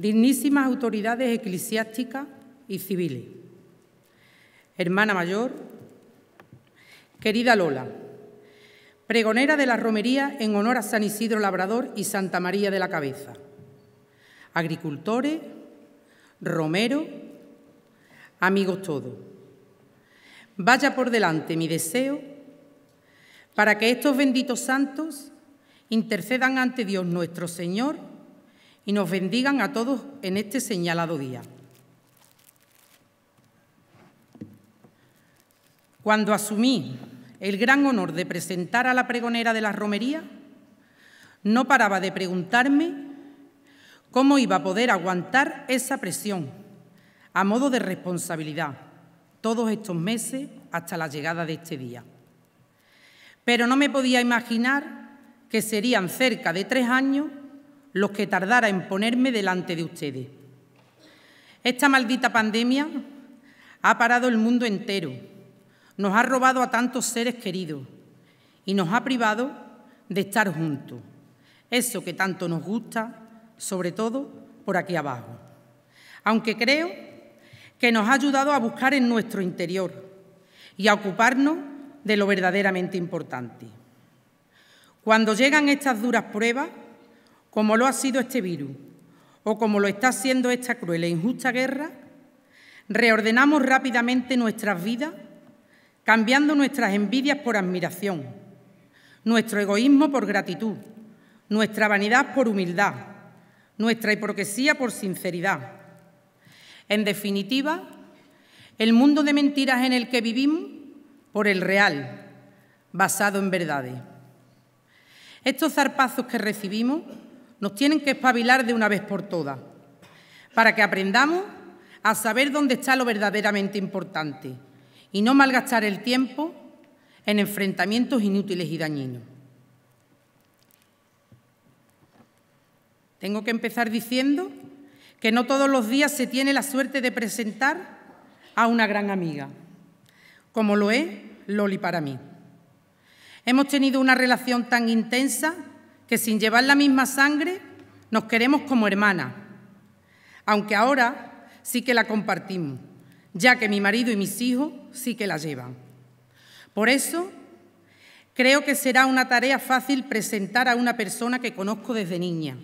dignísimas autoridades eclesiásticas y civiles. Hermana mayor, querida Lola, pregonera de la romería en honor a San Isidro Labrador y Santa María de la Cabeza, agricultores, romeros, amigos todos. Vaya por delante mi deseo para que estos benditos santos intercedan ante Dios nuestro Señor y nos bendigan a todos en este señalado día. Cuando asumí el gran honor de presentar a la pregonera de la romería, no paraba de preguntarme cómo iba a poder aguantar esa presión a modo de responsabilidad todos estos meses hasta la llegada de este día. Pero no me podía imaginar que serían cerca de tres años los que tardara en ponerme delante de ustedes. Esta maldita pandemia ha parado el mundo entero, nos ha robado a tantos seres queridos y nos ha privado de estar juntos, eso que tanto nos gusta, sobre todo por aquí abajo. Aunque creo que nos ha ayudado a buscar en nuestro interior y a ocuparnos de lo verdaderamente importante. Cuando llegan estas duras pruebas, como lo ha sido este virus o como lo está siendo esta cruel e injusta guerra, reordenamos rápidamente nuestras vidas, cambiando nuestras envidias por admiración, nuestro egoísmo por gratitud, nuestra vanidad por humildad, nuestra hipocresía por sinceridad. En definitiva, el mundo de mentiras en el que vivimos por el real, basado en verdades. Estos zarpazos que recibimos nos tienen que espabilar de una vez por todas, para que aprendamos a saber dónde está lo verdaderamente importante y no malgastar el tiempo en enfrentamientos inútiles y dañinos. Tengo que empezar diciendo que no todos los días se tiene la suerte de presentar a una gran amiga, como lo es Loli para mí. Hemos tenido una relación tan intensa que sin llevar la misma sangre nos queremos como hermanas, aunque ahora sí que la compartimos, ya que mi marido y mis hijos sí que la llevan. Por eso, creo que será una tarea fácil presentar a una persona que conozco desde niña.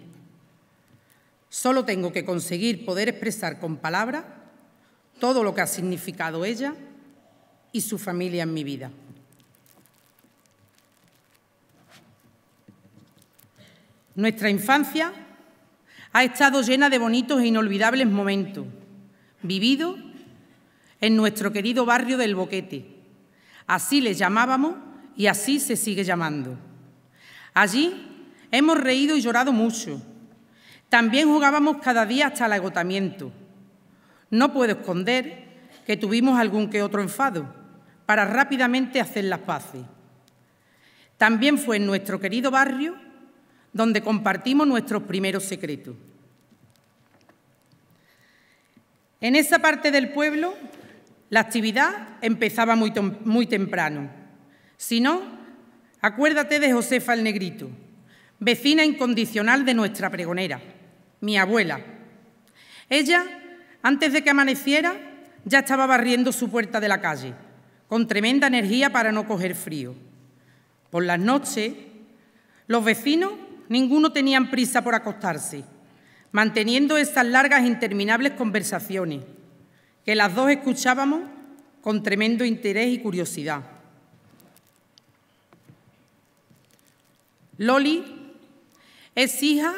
Solo tengo que conseguir poder expresar con palabras todo lo que ha significado ella y su familia en mi vida. Nuestra infancia ha estado llena de bonitos e inolvidables momentos, vividos en nuestro querido barrio del Boquete. Así le llamábamos y así se sigue llamando. Allí hemos reído y llorado mucho. También jugábamos cada día hasta el agotamiento. No puedo esconder que tuvimos algún que otro enfado para rápidamente hacer las paces. También fue en nuestro querido barrio donde compartimos nuestros primeros secretos. En esa parte del pueblo, la actividad empezaba muy, temprano. Si no, acuérdate de Josefa el Negrito, vecina incondicional de nuestra pregonera, mi abuela. Ella, antes de que amaneciera, ya estaba barriendo su puerta de la calle, con tremenda energía para no coger frío. Por las noches, los vecinos ninguno tenían prisa por acostarse, manteniendo estas largas e interminables conversaciones, que las dos escuchábamos con tremendo interés y curiosidad. Loli es hija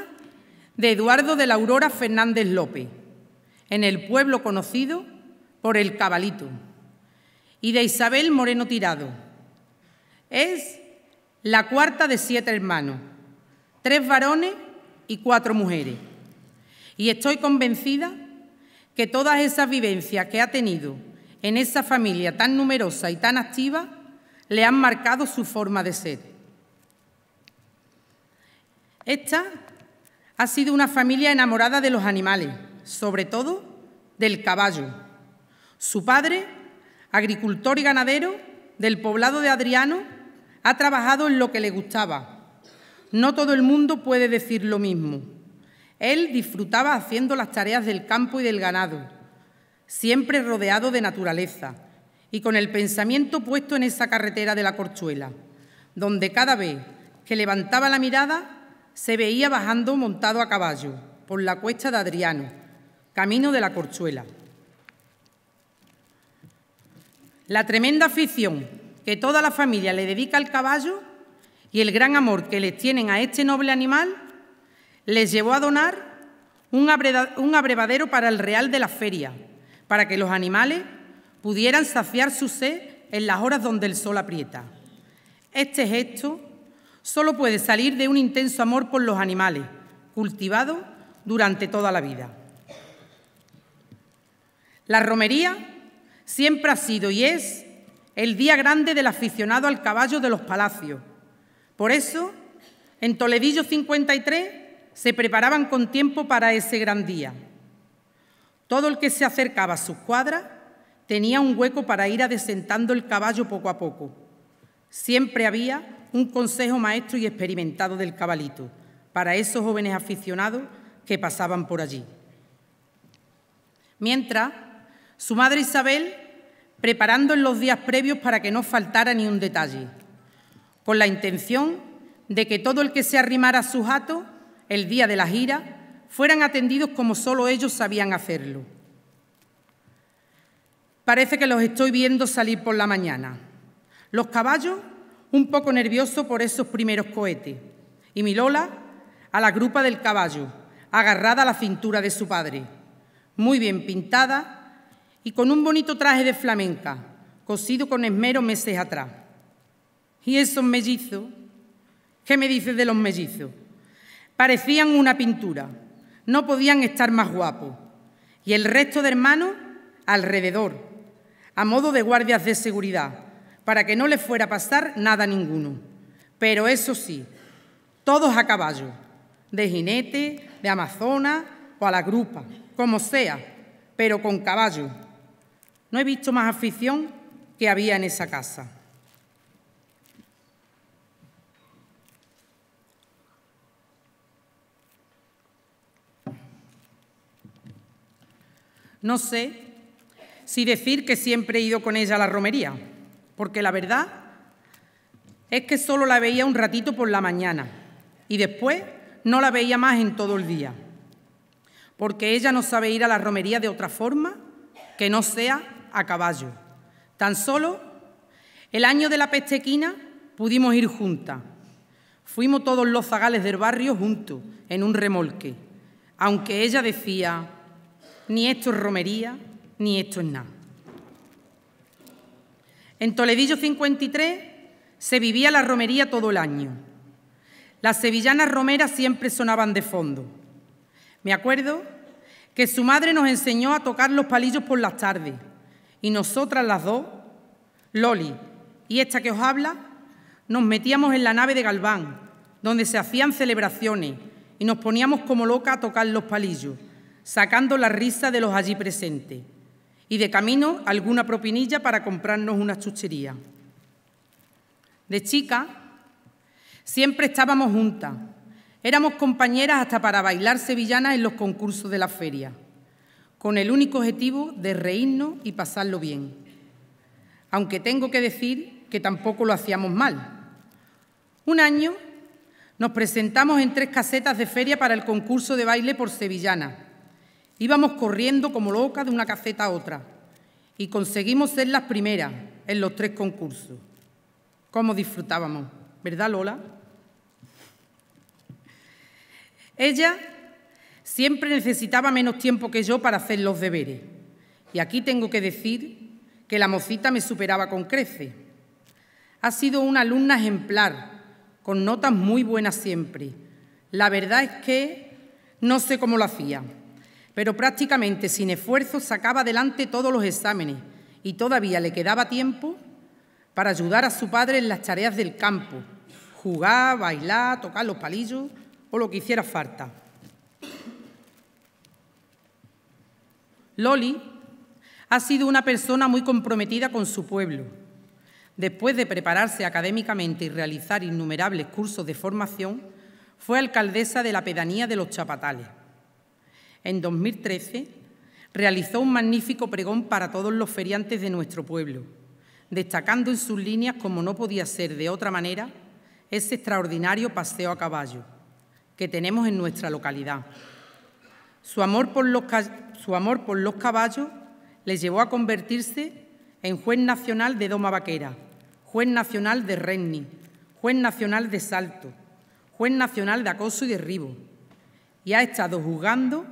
de Eduardo de la Aurora Fernández López, en el pueblo conocido por el Cabalito, y de Isabel Moreno Tirado. Es la cuarta de siete hermanos tres varones y cuatro mujeres. Y estoy convencida que todas esas vivencias que ha tenido en esa familia tan numerosa y tan activa le han marcado su forma de ser. Esta ha sido una familia enamorada de los animales, sobre todo del caballo. Su padre, agricultor y ganadero del poblado de Adriano, ha trabajado en lo que le gustaba, no todo el mundo puede decir lo mismo. Él disfrutaba haciendo las tareas del campo y del ganado, siempre rodeado de naturaleza y con el pensamiento puesto en esa carretera de la corchuela, donde cada vez que levantaba la mirada se veía bajando montado a caballo por la cuesta de Adriano, camino de la corchuela. La tremenda afición que toda la familia le dedica al caballo y el gran amor que les tienen a este noble animal les llevó a donar un, abrevadero para el Real de la Feria, para que los animales pudieran saciar su sed en las horas donde el sol aprieta. Este gesto solo puede salir de un intenso amor por los animales, cultivado durante toda la vida. La romería siempre ha sido y es el día grande del aficionado al caballo de los palacios, por eso, en Toledillo 53 se preparaban con tiempo para ese gran día. Todo el que se acercaba a sus cuadras tenía un hueco para ir adesentando el caballo poco a poco. Siempre había un consejo maestro y experimentado del cabalito para esos jóvenes aficionados que pasaban por allí. Mientras, su madre Isabel preparando en los días previos para que no faltara ni un detalle con la intención de que todo el que se arrimara a sus hatos el día de la gira fueran atendidos como solo ellos sabían hacerlo. Parece que los estoy viendo salir por la mañana. Los caballos un poco nerviosos por esos primeros cohetes y mi Lola a la grupa del caballo, agarrada a la cintura de su padre, muy bien pintada y con un bonito traje de flamenca, cosido con esmero meses atrás y esos mellizos, ¿qué me dices de los mellizos? Parecían una pintura, no podían estar más guapos. Y el resto de hermanos alrededor, a modo de guardias de seguridad, para que no les fuera a pasar nada a ninguno. Pero eso sí, todos a caballo, de jinete, de amazona o a la grupa, como sea, pero con caballo. No he visto más afición que había en esa casa. No sé si decir que siempre he ido con ella a la romería, porque la verdad es que solo la veía un ratito por la mañana y después no la veía más en todo el día, porque ella no sabe ir a la romería de otra forma que no sea a caballo. Tan solo el año de la pestequina pudimos ir juntas. Fuimos todos los zagales del barrio juntos, en un remolque, aunque ella decía, ni esto es romería, ni esto es nada. En Toledillo 53 se vivía la romería todo el año. Las sevillanas romeras siempre sonaban de fondo. Me acuerdo que su madre nos enseñó a tocar los palillos por las tardes y nosotras las dos, Loli y esta que os habla, nos metíamos en la nave de Galván, donde se hacían celebraciones y nos poníamos como locas a tocar los palillos sacando la risa de los allí presentes, y de camino alguna propinilla para comprarnos una chuchería. De chica, siempre estábamos juntas. Éramos compañeras hasta para bailar sevillanas en los concursos de la feria, con el único objetivo de reírnos y pasarlo bien. Aunque tengo que decir que tampoco lo hacíamos mal. Un año nos presentamos en tres casetas de feria para el concurso de baile por sevillana Íbamos corriendo como locas de una caseta a otra y conseguimos ser las primeras en los tres concursos. ¿Cómo disfrutábamos? ¿Verdad, Lola? Ella siempre necesitaba menos tiempo que yo para hacer los deberes. Y aquí tengo que decir que la mocita me superaba con creces. Ha sido una alumna ejemplar, con notas muy buenas siempre. La verdad es que no sé cómo lo hacía pero prácticamente sin esfuerzo sacaba adelante todos los exámenes y todavía le quedaba tiempo para ayudar a su padre en las tareas del campo, jugar, bailar, tocar los palillos o lo que hiciera falta. Loli ha sido una persona muy comprometida con su pueblo. Después de prepararse académicamente y realizar innumerables cursos de formación, fue alcaldesa de la pedanía de los Chapatales en 2013, realizó un magnífico pregón para todos los feriantes de nuestro pueblo, destacando en sus líneas, como no podía ser de otra manera, ese extraordinario paseo a caballo que tenemos en nuestra localidad. Su amor por los, caballos le llevó a convertirse en juez nacional de Doma Vaquera, juez nacional de Renni, juez nacional de Salto, juez nacional de Acoso y Derribo, y ha estado juzgando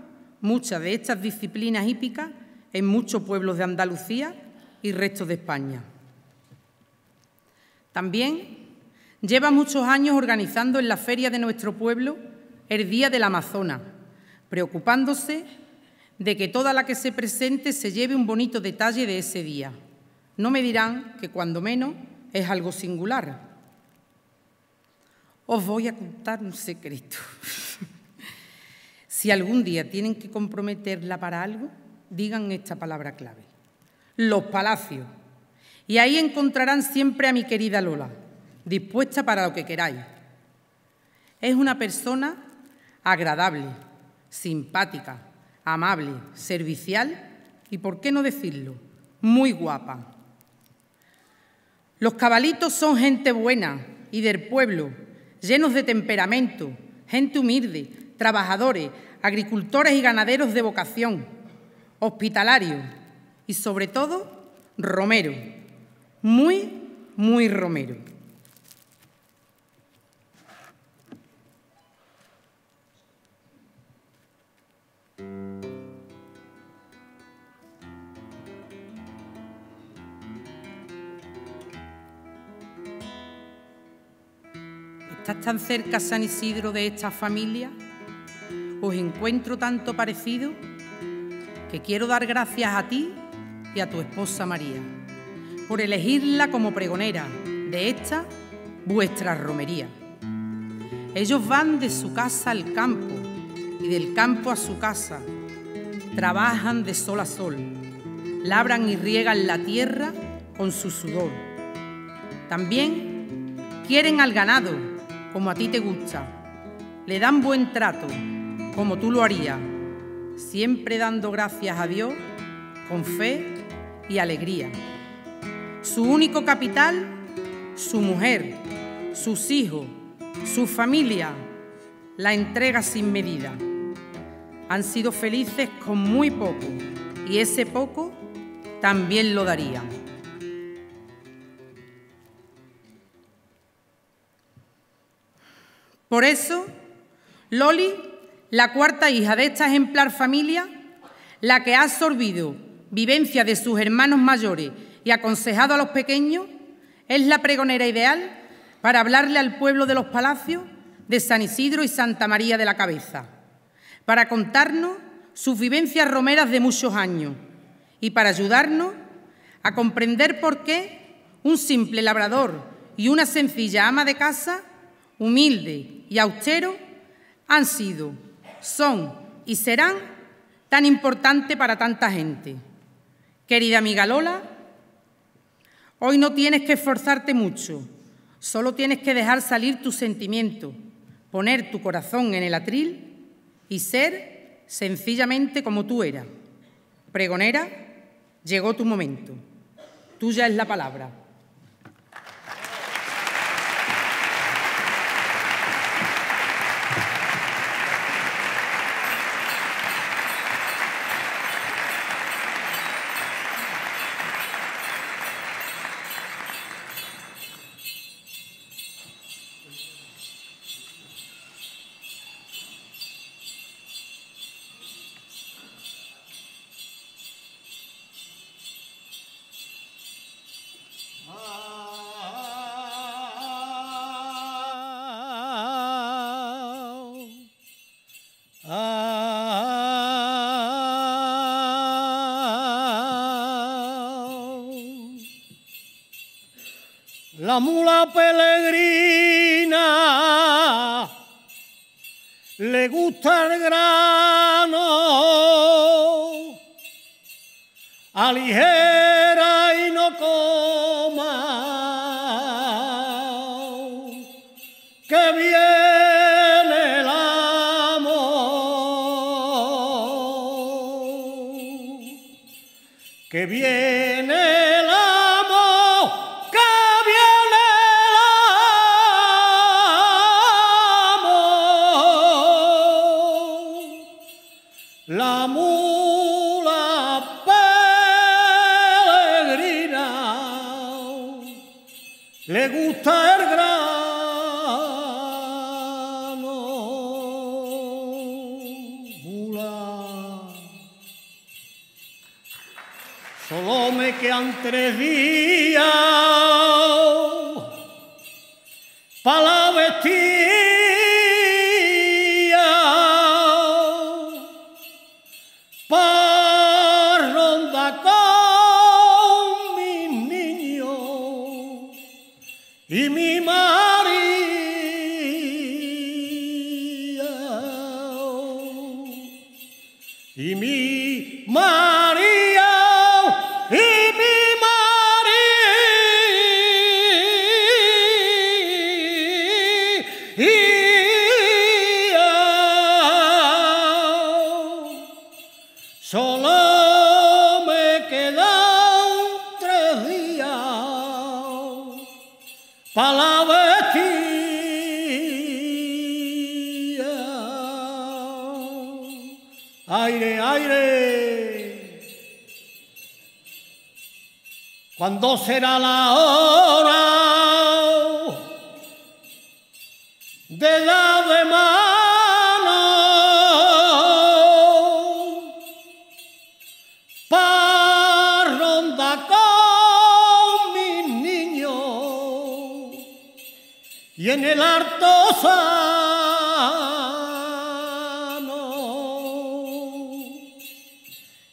muchas de estas disciplinas hípicas en muchos pueblos de Andalucía y restos de España. También lleva muchos años organizando en la feria de nuestro pueblo el Día del Amazonas, preocupándose de que toda la que se presente se lleve un bonito detalle de ese día. No me dirán que cuando menos es algo singular. Os voy a contar un secreto. Si algún día tienen que comprometerla para algo, digan esta palabra clave. Los palacios. Y ahí encontrarán siempre a mi querida Lola, dispuesta para lo que queráis. Es una persona agradable, simpática, amable, servicial y, por qué no decirlo, muy guapa. Los cabalitos son gente buena y del pueblo, llenos de temperamento, gente humilde, trabajadores, agricultores y ganaderos de vocación, hospitalarios y sobre todo romero, muy, muy romero. ¿Estás tan cerca, San Isidro, de esta familia? os encuentro tanto parecido que quiero dar gracias a ti y a tu esposa María por elegirla como pregonera de esta vuestra romería. Ellos van de su casa al campo y del campo a su casa, trabajan de sol a sol, labran y riegan la tierra con su sudor. También quieren al ganado como a ti te gusta, le dan buen trato como tú lo harías, siempre dando gracias a Dios con fe y alegría. Su único capital, su mujer, sus hijos, su familia, la entrega sin medida. Han sido felices con muy poco y ese poco también lo darían. Por eso, Loli la cuarta hija de esta ejemplar familia, la que ha absorbido vivencia de sus hermanos mayores y aconsejado a los pequeños, es la pregonera ideal para hablarle al pueblo de los palacios de San Isidro y Santa María de la Cabeza, para contarnos sus vivencias romeras de muchos años y para ayudarnos a comprender por qué un simple labrador y una sencilla ama de casa, humilde y austero, han sido son y serán tan importantes para tanta gente. Querida amiga Lola, hoy no tienes que esforzarte mucho, solo tienes que dejar salir tus sentimiento, poner tu corazón en el atril y ser sencillamente como tú eras. Pregonera, llegó tu momento. Tuya es la palabra. Me gusta el grano, le gusta el grano. Mula. Solo me quedan tres días para ¿Cuándo será la hora de la de mano para ronda con mi niño y en el harto sano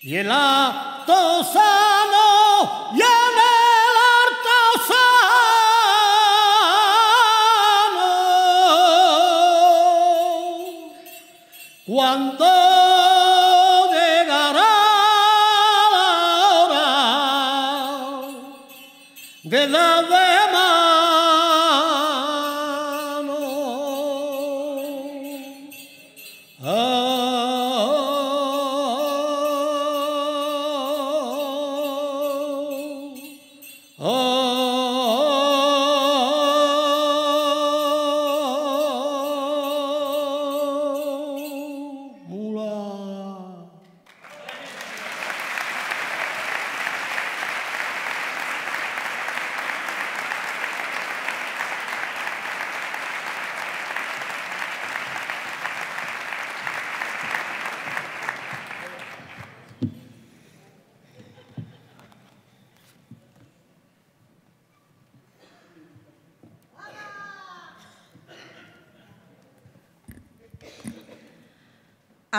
y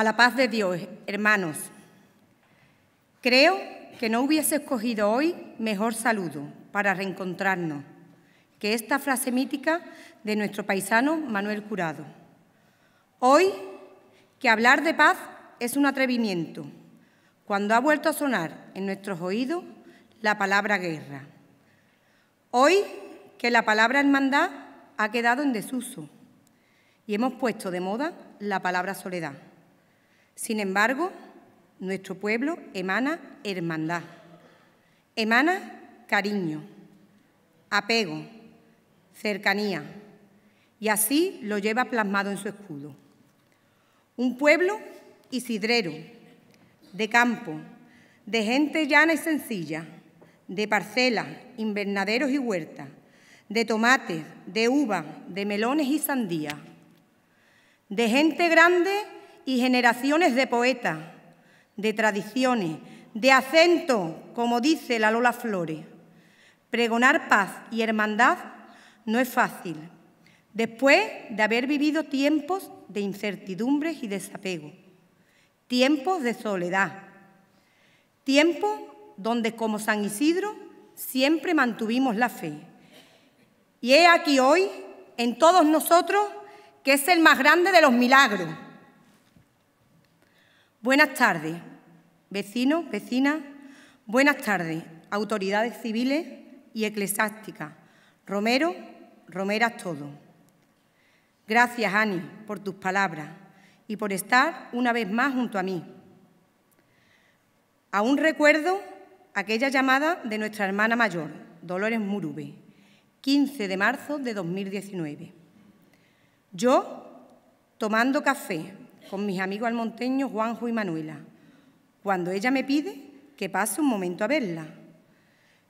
la paz de Dios, hermanos. Creo que no hubiese escogido hoy mejor saludo para reencontrarnos que esta frase mítica de nuestro paisano Manuel Curado. Hoy, que hablar de paz es un atrevimiento, cuando ha vuelto a sonar en nuestros oídos la palabra guerra. Hoy, que la palabra hermandad ha quedado en desuso y hemos puesto de moda la palabra soledad. Sin embargo, nuestro pueblo emana hermandad, emana cariño, apego, cercanía, y así lo lleva plasmado en su escudo. Un pueblo isidrero, de campo, de gente llana y sencilla, de parcelas, invernaderos y huertas, de tomates, de uvas, de melones y sandías, de gente grande y generaciones de poetas, de tradiciones, de acento, como dice la Lola Flores. Pregonar paz y hermandad no es fácil, después de haber vivido tiempos de incertidumbres y desapego, tiempos de soledad, tiempos donde como San Isidro siempre mantuvimos la fe. Y he aquí hoy, en todos nosotros, que es el más grande de los milagros. Buenas tardes, vecinos, vecinas, buenas tardes, autoridades civiles y eclesiásticas, Romero, Romeras todo. Gracias, Ani, por tus palabras y por estar una vez más junto a mí. Aún recuerdo aquella llamada de nuestra hermana mayor, Dolores Murube, 15 de marzo de 2019. Yo, tomando café con mis amigos monteño Juanjo y Manuela, cuando ella me pide que pase un momento a verla.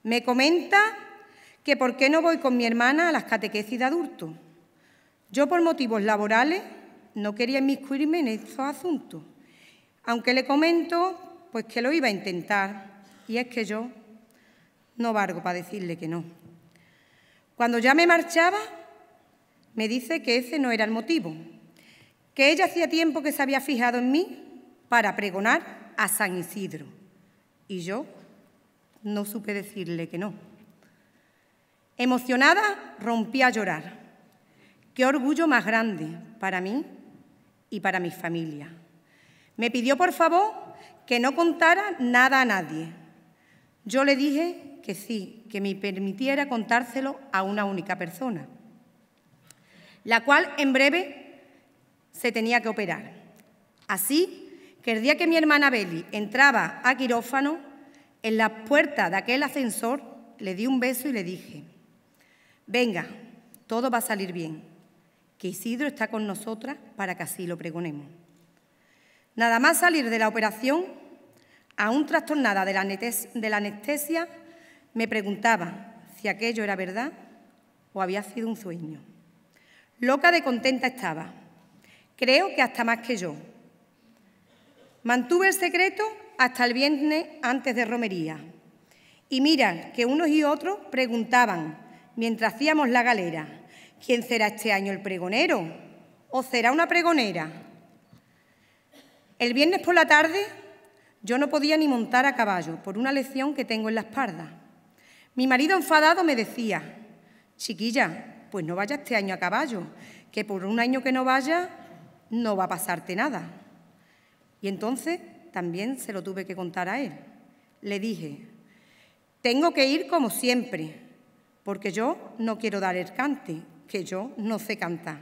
Me comenta que por qué no voy con mi hermana a las catequesis de adultos. Yo por motivos laborales no quería inmiscuirme en esos asuntos, aunque le comento pues que lo iba a intentar, y es que yo no vargo para decirle que no. Cuando ya me marchaba, me dice que ese no era el motivo, que ella hacía tiempo que se había fijado en mí para pregonar a San Isidro. Y yo no supe decirle que no. Emocionada, rompí a llorar. Qué orgullo más grande para mí y para mi familia. Me pidió, por favor, que no contara nada a nadie. Yo le dije que sí, que me permitiera contárselo a una única persona, la cual en breve se tenía que operar. Así que el día que mi hermana Beli entraba a quirófano, en la puerta de aquel ascensor le di un beso y le dije, venga, todo va a salir bien, que Isidro está con nosotras para que así lo pregonemos. Nada más salir de la operación, aún trastornada de de la anestesia, me preguntaba si aquello era verdad o había sido un sueño. Loca de contenta estaba creo que hasta más que yo. Mantuve el secreto hasta el viernes antes de romería. Y miran que unos y otros preguntaban, mientras hacíamos la galera, ¿quién será este año el pregonero? ¿O será una pregonera? El viernes por la tarde yo no podía ni montar a caballo por una lección que tengo en la espalda. Mi marido enfadado me decía, chiquilla, pues no vaya este año a caballo, que por un año que no vaya no va a pasarte nada. Y entonces también se lo tuve que contar a él. Le dije, tengo que ir como siempre, porque yo no quiero dar el cante, que yo no sé cantar.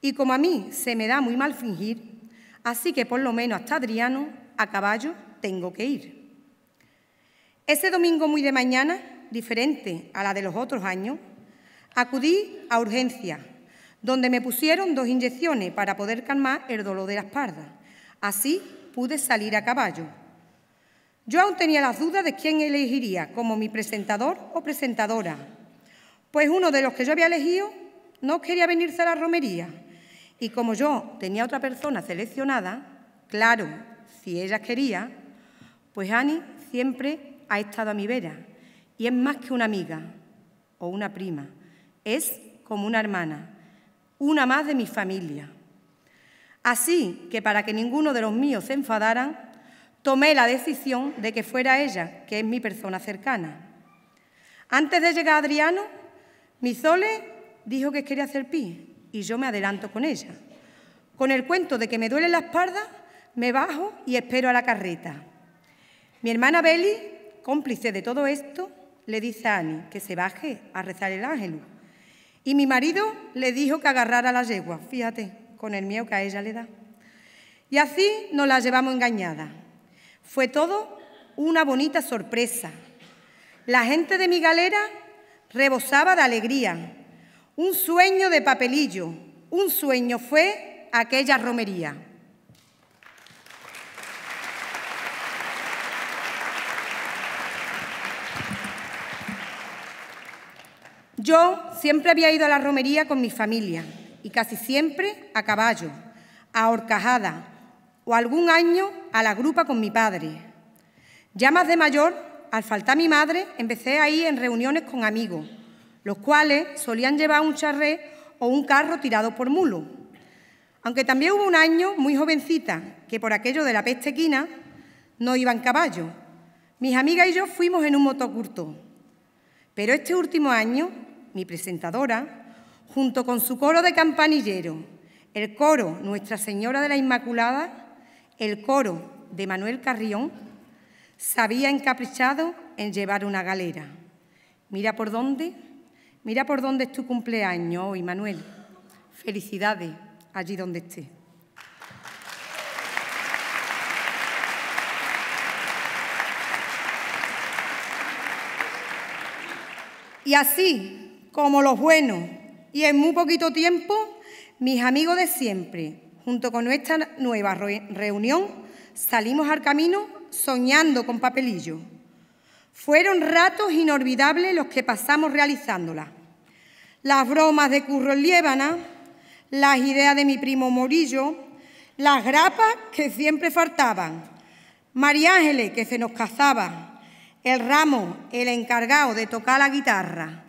Y como a mí se me da muy mal fingir, así que por lo menos hasta Adriano, a caballo, tengo que ir. Ese domingo muy de mañana, diferente a la de los otros años, acudí a urgencia donde me pusieron dos inyecciones para poder calmar el dolor de la espalda. Así pude salir a caballo. Yo aún tenía las dudas de quién elegiría como mi presentador o presentadora, pues uno de los que yo había elegido no quería venirse a la romería. Y como yo tenía otra persona seleccionada, claro, si ella quería, pues Ani siempre ha estado a mi vera y es más que una amiga o una prima, es como una hermana una más de mi familia. Así que para que ninguno de los míos se enfadaran, tomé la decisión de que fuera ella, que es mi persona cercana. Antes de llegar Adriano, mi Sole dijo que quería hacer pie y yo me adelanto con ella. Con el cuento de que me duele la espalda, me bajo y espero a la carreta. Mi hermana Beli, cómplice de todo esto, le dice a Ani que se baje a rezar el ángel. Y mi marido le dijo que agarrara la yegua, fíjate, con el miedo que a ella le da. Y así nos la llevamos engañada. Fue todo una bonita sorpresa. La gente de mi galera rebosaba de alegría. Un sueño de papelillo, un sueño fue aquella romería. Yo siempre había ido a la romería con mi familia y casi siempre a caballo, a horcajada o algún año a la grupa con mi padre. Ya más de mayor, al faltar mi madre, empecé ahí en reuniones con amigos, los cuales solían llevar un charré o un carro tirado por mulo. Aunque también hubo un año muy jovencita que por aquello de la pestequina no iba en caballo. Mis amigas y yo fuimos en un motocurto. Pero este último año mi presentadora, junto con su coro de campanillero, el coro Nuestra Señora de la Inmaculada, el coro de Manuel Carrión, se había encaprichado en llevar una galera. Mira por dónde, mira por dónde es tu cumpleaños hoy, Manuel. Felicidades allí donde estés. Y así, como los buenos, y en muy poquito tiempo mis amigos de siempre, junto con nuestra nueva reunión, salimos al camino soñando con papelillo. Fueron ratos inolvidables los que pasamos realizándola. Las bromas de Curro en las ideas de mi primo Morillo, las grapas que siempre faltaban, María Ángeles que se nos cazaba, el ramo, el encargado de tocar la guitarra,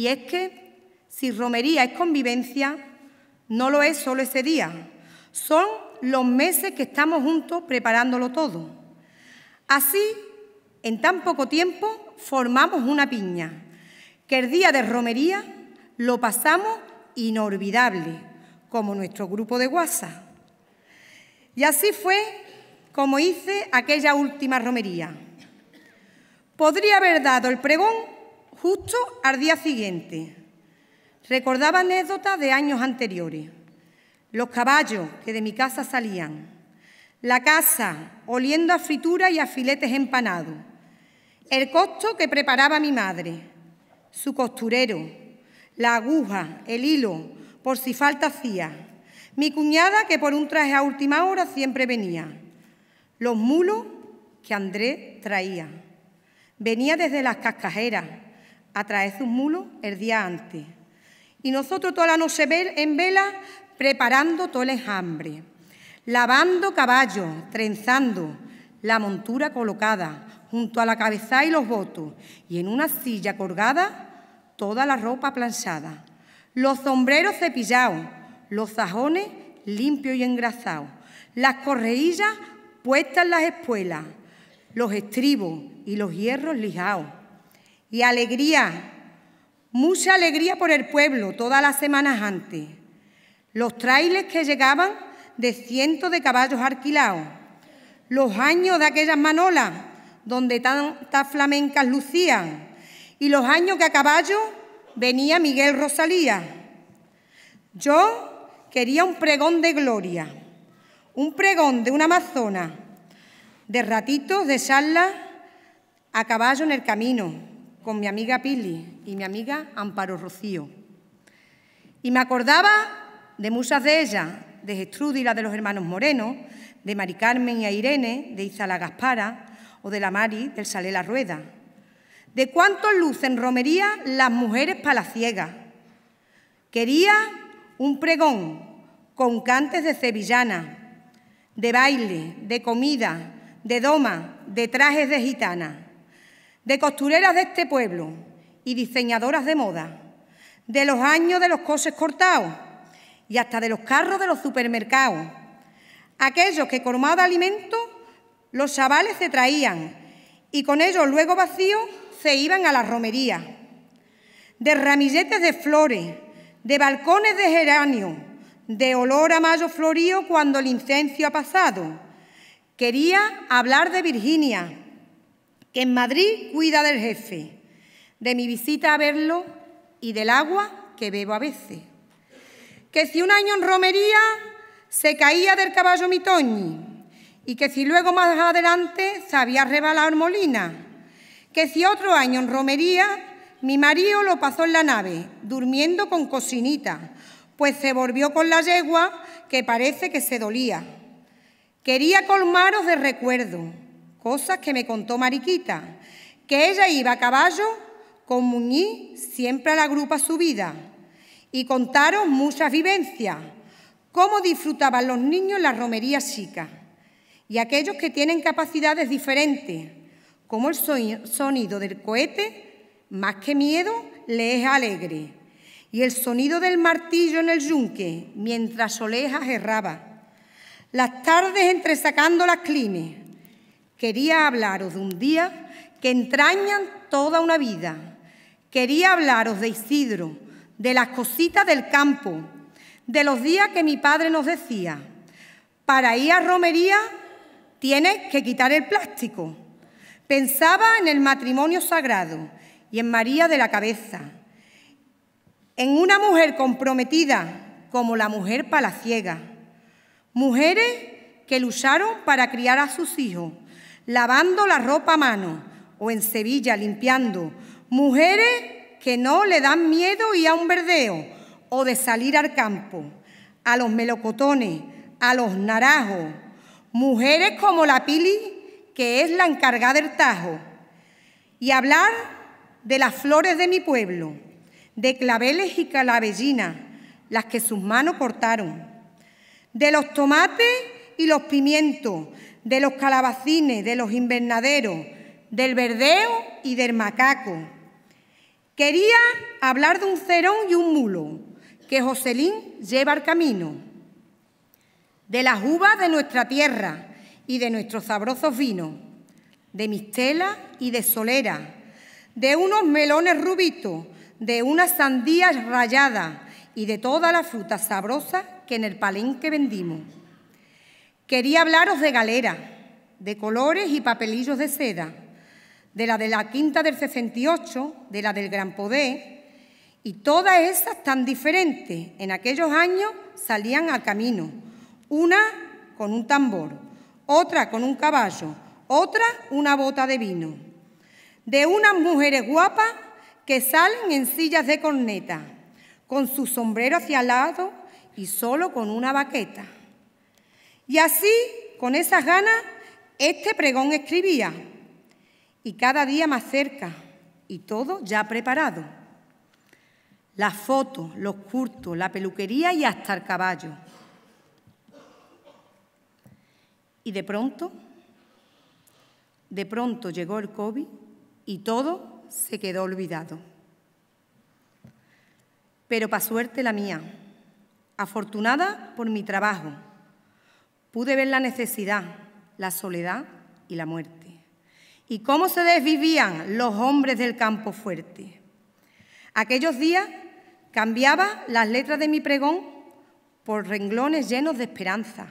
y es que si romería es convivencia, no lo es solo ese día. Son los meses que estamos juntos preparándolo todo. Así, en tan poco tiempo, formamos una piña, que el día de romería lo pasamos inolvidable, como nuestro grupo de WhatsApp. Y así fue como hice aquella última romería. Podría haber dado el pregón justo al día siguiente. Recordaba anécdotas de años anteriores. Los caballos que de mi casa salían. La casa oliendo a fritura y a filetes empanados. El costo que preparaba mi madre. Su costurero. La aguja, el hilo, por si falta hacía. Mi cuñada que por un traje a última hora siempre venía. Los mulos que Andrés traía. Venía desde las cascajeras a de sus mulos el día antes. Y nosotros toda la noche en vela preparando todo el enjambre, lavando caballos, trenzando, la montura colocada junto a la cabeza y los botos y en una silla colgada toda la ropa planchada, los sombreros cepillados, los zajones limpios y engrasados, las correillas puestas en las espuelas, los estribos y los hierros lijados y alegría, mucha alegría por el pueblo todas las semanas antes. Los trailes que llegaban de cientos de caballos alquilados, los años de aquellas manolas donde tantas flamencas lucían y los años que a caballo venía Miguel Rosalía. Yo quería un pregón de gloria, un pregón de una amazona, de ratitos de charla a caballo en el camino, con mi amiga Pili y mi amiga Amparo Rocío. Y me acordaba de muchas de ellas, de Gestrudi y la de los hermanos Moreno, de Mari Carmen y a Irene, de Izala Gaspara o de la Mari del Salé La Rueda. De cuánto lucen romería las mujeres palaciegas. Quería un pregón con cantes de sevillana, de baile, de comida, de doma, de trajes de gitana de costureras de este pueblo y diseñadoras de moda, de los años de los coses cortados y hasta de los carros de los supermercados, aquellos que colmados de alimentos los chavales se traían y con ellos luego vacíos se iban a la romería, de ramilletes de flores, de balcones de geranio, de olor a mayo florío cuando el incencio ha pasado. Quería hablar de Virginia, que en Madrid cuida del jefe, de mi visita a verlo y del agua que bebo a veces. Que si un año en romería se caía del caballo mi y que si luego más adelante sabía había Molina, que si otro año en romería mi marido lo pasó en la nave, durmiendo con cocinita, pues se volvió con la yegua que parece que se dolía. Quería colmaros de recuerdo cosas que me contó Mariquita, que ella iba a caballo con Muñiz siempre a la grupa subida y contaron muchas vivencias, cómo disfrutaban los niños la romería chicas y aquellos que tienen capacidades diferentes, como el sonido del cohete, más que miedo, le es alegre, y el sonido del martillo en el yunque mientras olejas erraba. Las tardes entresacando las climes, Quería hablaros de un día que entraña toda una vida. Quería hablaros de Isidro, de las cositas del campo, de los días que mi padre nos decía, para ir a romería tienes que quitar el plástico. Pensaba en el matrimonio sagrado y en María de la cabeza, en una mujer comprometida como la mujer palaciega, mujeres que lucharon para criar a sus hijos lavando la ropa a mano o en Sevilla limpiando, mujeres que no le dan miedo y a un verdeo o de salir al campo, a los melocotones, a los naranjos, mujeres como la Pili, que es la encargada del tajo, y hablar de las flores de mi pueblo, de claveles y calabellinas, las que sus manos cortaron, de los tomates y los pimientos, de los calabacines, de los invernaderos, del verdeo y del macaco. Quería hablar de un cerón y un mulo que Joselín lleva al camino, de las uvas de nuestra tierra y de nuestros sabrosos vinos, de mistela y de solera, de unos melones rubitos, de unas sandías rayadas y de toda la fruta sabrosa que en el palenque vendimos. Quería hablaros de galera, de colores y papelillos de seda, de la de la Quinta del 68, de la del Gran Poder, y todas esas tan diferentes. En aquellos años salían al camino, una con un tambor, otra con un caballo, otra una bota de vino. De unas mujeres guapas que salen en sillas de corneta, con su sombrero hacia el lado y solo con una baqueta. Y así, con esas ganas, este pregón escribía, y cada día más cerca, y todo ya preparado. Las fotos, los curtos, la peluquería y hasta el caballo. Y de pronto, de pronto llegó el COVID y todo se quedó olvidado. Pero para suerte la mía, afortunada por mi trabajo Pude ver la necesidad, la soledad y la muerte. Y cómo se desvivían los hombres del campo fuerte. Aquellos días cambiaba las letras de mi pregón por renglones llenos de esperanza.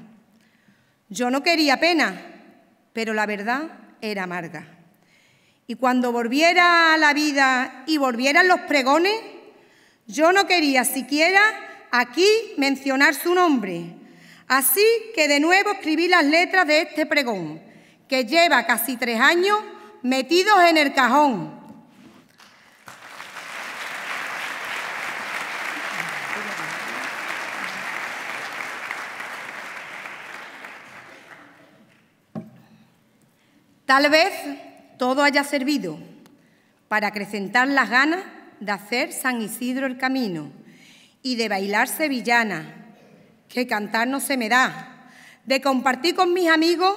Yo no quería pena, pero la verdad era amarga. Y cuando volviera a la vida y volvieran los pregones, yo no quería siquiera aquí mencionar su nombre, Así que de nuevo escribí las letras de este pregón, que lleva casi tres años metidos en el cajón. Tal vez todo haya servido para acrecentar las ganas de hacer San Isidro el camino y de bailar sevillana que cantar no se me da, de compartir con mis amigos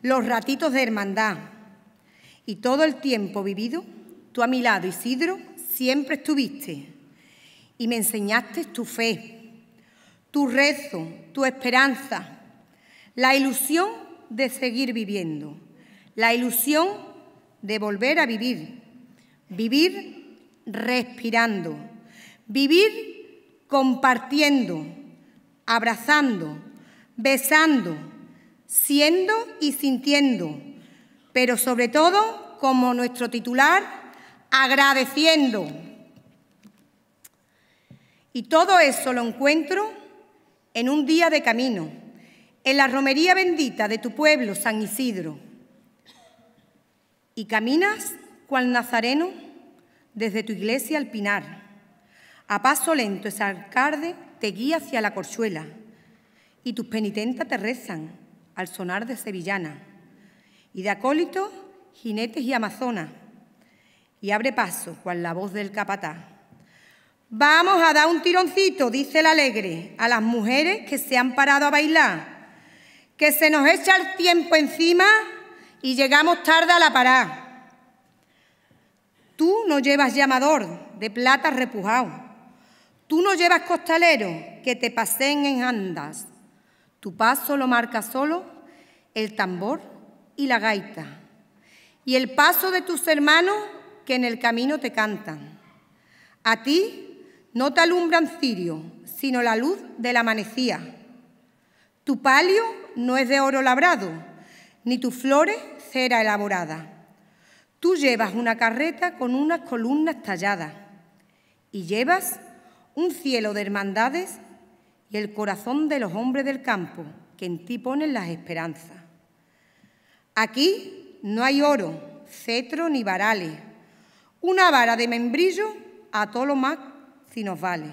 los ratitos de hermandad. Y todo el tiempo vivido, tú a mi lado, Isidro, siempre estuviste y me enseñaste tu fe, tu rezo, tu esperanza, la ilusión de seguir viviendo, la ilusión de volver a vivir, vivir respirando, vivir compartiendo, abrazando, besando, siendo y sintiendo, pero sobre todo, como nuestro titular, agradeciendo. Y todo eso lo encuentro en un día de camino, en la romería bendita de tu pueblo, San Isidro. Y caminas cual nazareno desde tu iglesia al pinar, a paso lento, es alcalde te guía hacia la corchuela y tus penitentas te rezan al sonar de sevillana y de acólitos, jinetes y amazonas. Y abre paso cual la voz del capatá. Vamos a dar un tironcito, dice el alegre, a las mujeres que se han parado a bailar, que se nos echa el tiempo encima y llegamos tarde a la parada. Tú no llevas llamador de plata repujado Tú no llevas costalero que te paseen en andas. Tu paso lo marca solo el tambor y la gaita. Y el paso de tus hermanos que en el camino te cantan. A ti no te alumbran cirio, sino la luz del amanecía. Tu palio no es de oro labrado, ni tus flores cera elaborada. Tú llevas una carreta con unas columnas talladas y llevas un cielo de hermandades y el corazón de los hombres del campo, que en ti ponen las esperanzas. Aquí no hay oro, cetro ni varales. Una vara de membrillo a todo lo más si nos vale.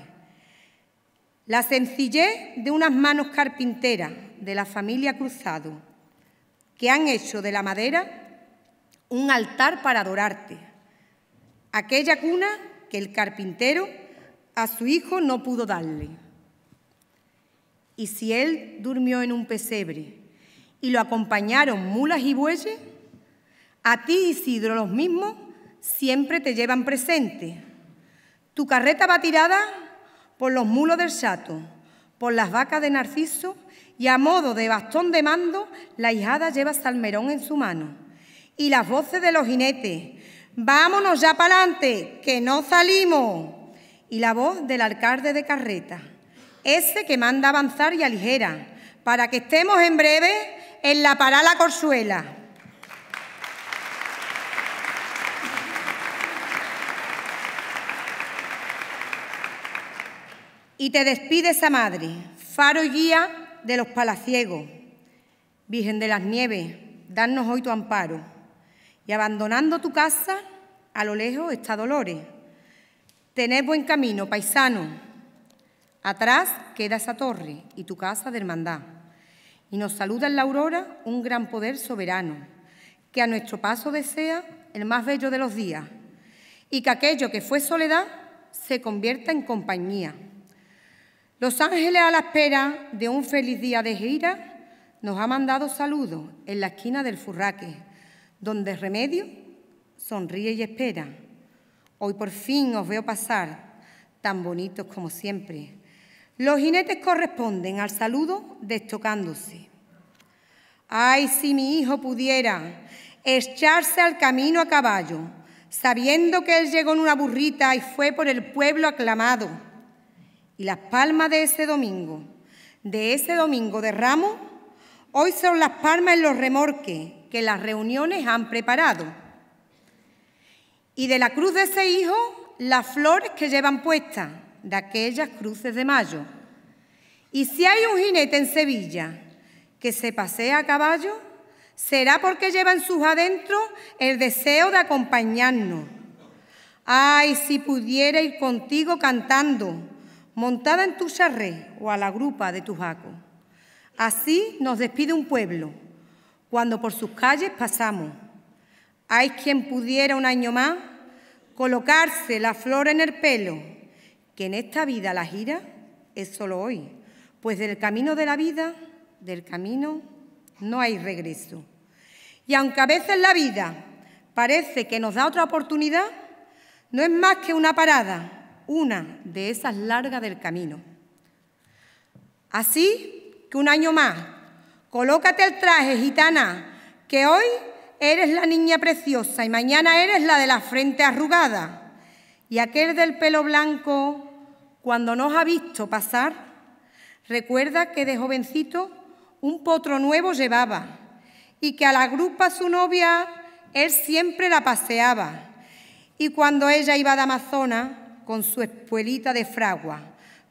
La sencillez de unas manos carpinteras de la familia Cruzado, que han hecho de la madera un altar para adorarte. Aquella cuna que el carpintero a su hijo no pudo darle. Y si él durmió en un pesebre y lo acompañaron mulas y bueyes, a ti, Isidro, los mismos siempre te llevan presente. Tu carreta va tirada por los mulos del chato, por las vacas de Narciso, y a modo de bastón de mando, la hijada lleva salmerón en su mano. Y las voces de los jinetes, vámonos ya para adelante, que no salimos y la voz del alcalde de Carreta, ese que manda avanzar y aligera, para que estemos en breve en la Parala Corzuela. Y te despide esa madre, faro y guía de los palaciegos. Virgen de las Nieves, danos hoy tu amparo. Y abandonando tu casa, a lo lejos está Dolores Tener buen camino, paisano. Atrás queda esa torre y tu casa de hermandad. Y nos saluda en la aurora un gran poder soberano, que a nuestro paso desea el más bello de los días, y que aquello que fue soledad se convierta en compañía. Los ángeles a la espera de un feliz día de gira nos ha mandado saludos en la esquina del furraque, donde remedio sonríe y espera. Hoy por fin os veo pasar, tan bonitos como siempre. Los jinetes corresponden al saludo destocándose. Ay, si mi hijo pudiera echarse al camino a caballo, sabiendo que él llegó en una burrita y fue por el pueblo aclamado. Y las palmas de ese domingo, de ese domingo de ramo, hoy son las palmas en los remorques que las reuniones han preparado. Y de la cruz de ese hijo, las flores que llevan puestas, de aquellas cruces de mayo. Y si hay un jinete en Sevilla que se pasea a caballo, será porque lleva en sus adentro el deseo de acompañarnos. Ay, si pudiera ir contigo cantando, montada en tu charré o a la grupa de tu jaco. Así nos despide un pueblo, cuando por sus calles pasamos. Hay quien pudiera un año más colocarse la flor en el pelo, que en esta vida la gira es solo hoy, pues del camino de la vida, del camino, no hay regreso. Y aunque a veces la vida parece que nos da otra oportunidad, no es más que una parada, una de esas largas del camino. Así que un año más, colócate el traje gitana, que hoy eres la niña preciosa y mañana eres la de la frente arrugada. Y aquel del pelo blanco, cuando nos ha visto pasar, recuerda que de jovencito un potro nuevo llevaba y que a la grupa su novia él siempre la paseaba. Y cuando ella iba de Amazona, con su espuelita de fragua,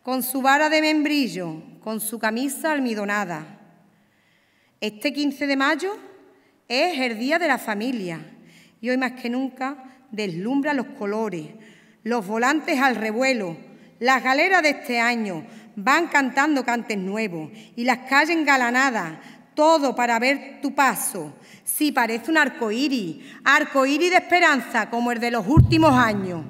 con su vara de membrillo, con su camisa almidonada. Este 15 de mayo es el día de la familia y hoy más que nunca deslumbra los colores, los volantes al revuelo, las galeras de este año van cantando cantes nuevos y las calles engalanadas, todo para ver tu paso. Sí, parece un arcoíris, iris de esperanza como el de los últimos años.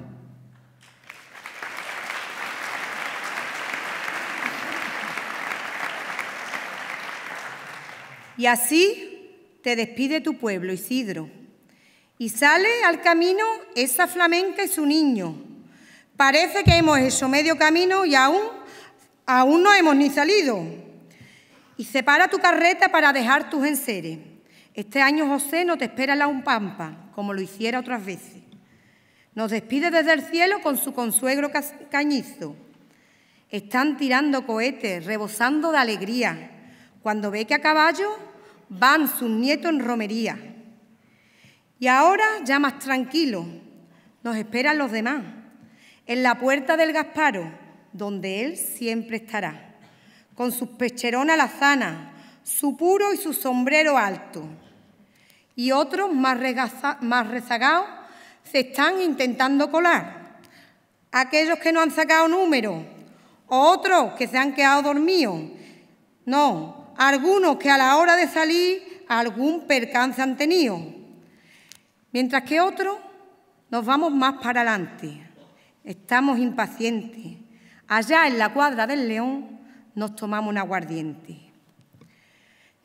Y así te despide tu pueblo, Isidro. Y sale al camino esa flamenca y su niño. Parece que hemos hecho medio camino y aún, aún no hemos ni salido. Y separa tu carreta para dejar tus enseres. Este año José no te espera la un pampa, como lo hiciera otras veces. Nos despide desde el cielo con su consuegro cañizo. Están tirando cohetes, rebosando de alegría. Cuando ve que a caballo van sus nietos en romería. Y ahora, ya más tranquilo, nos esperan los demás, en la puerta del Gasparo, donde él siempre estará, con sus pecherona alazana, su puro y su sombrero alto. Y otros más, más rezagados se están intentando colar. Aquellos que no han sacado número, o otros que se han quedado dormidos. No, algunos que a la hora de salir algún percance han tenido, mientras que otros nos vamos más para adelante. Estamos impacientes. Allá en la cuadra del león nos tomamos un aguardiente.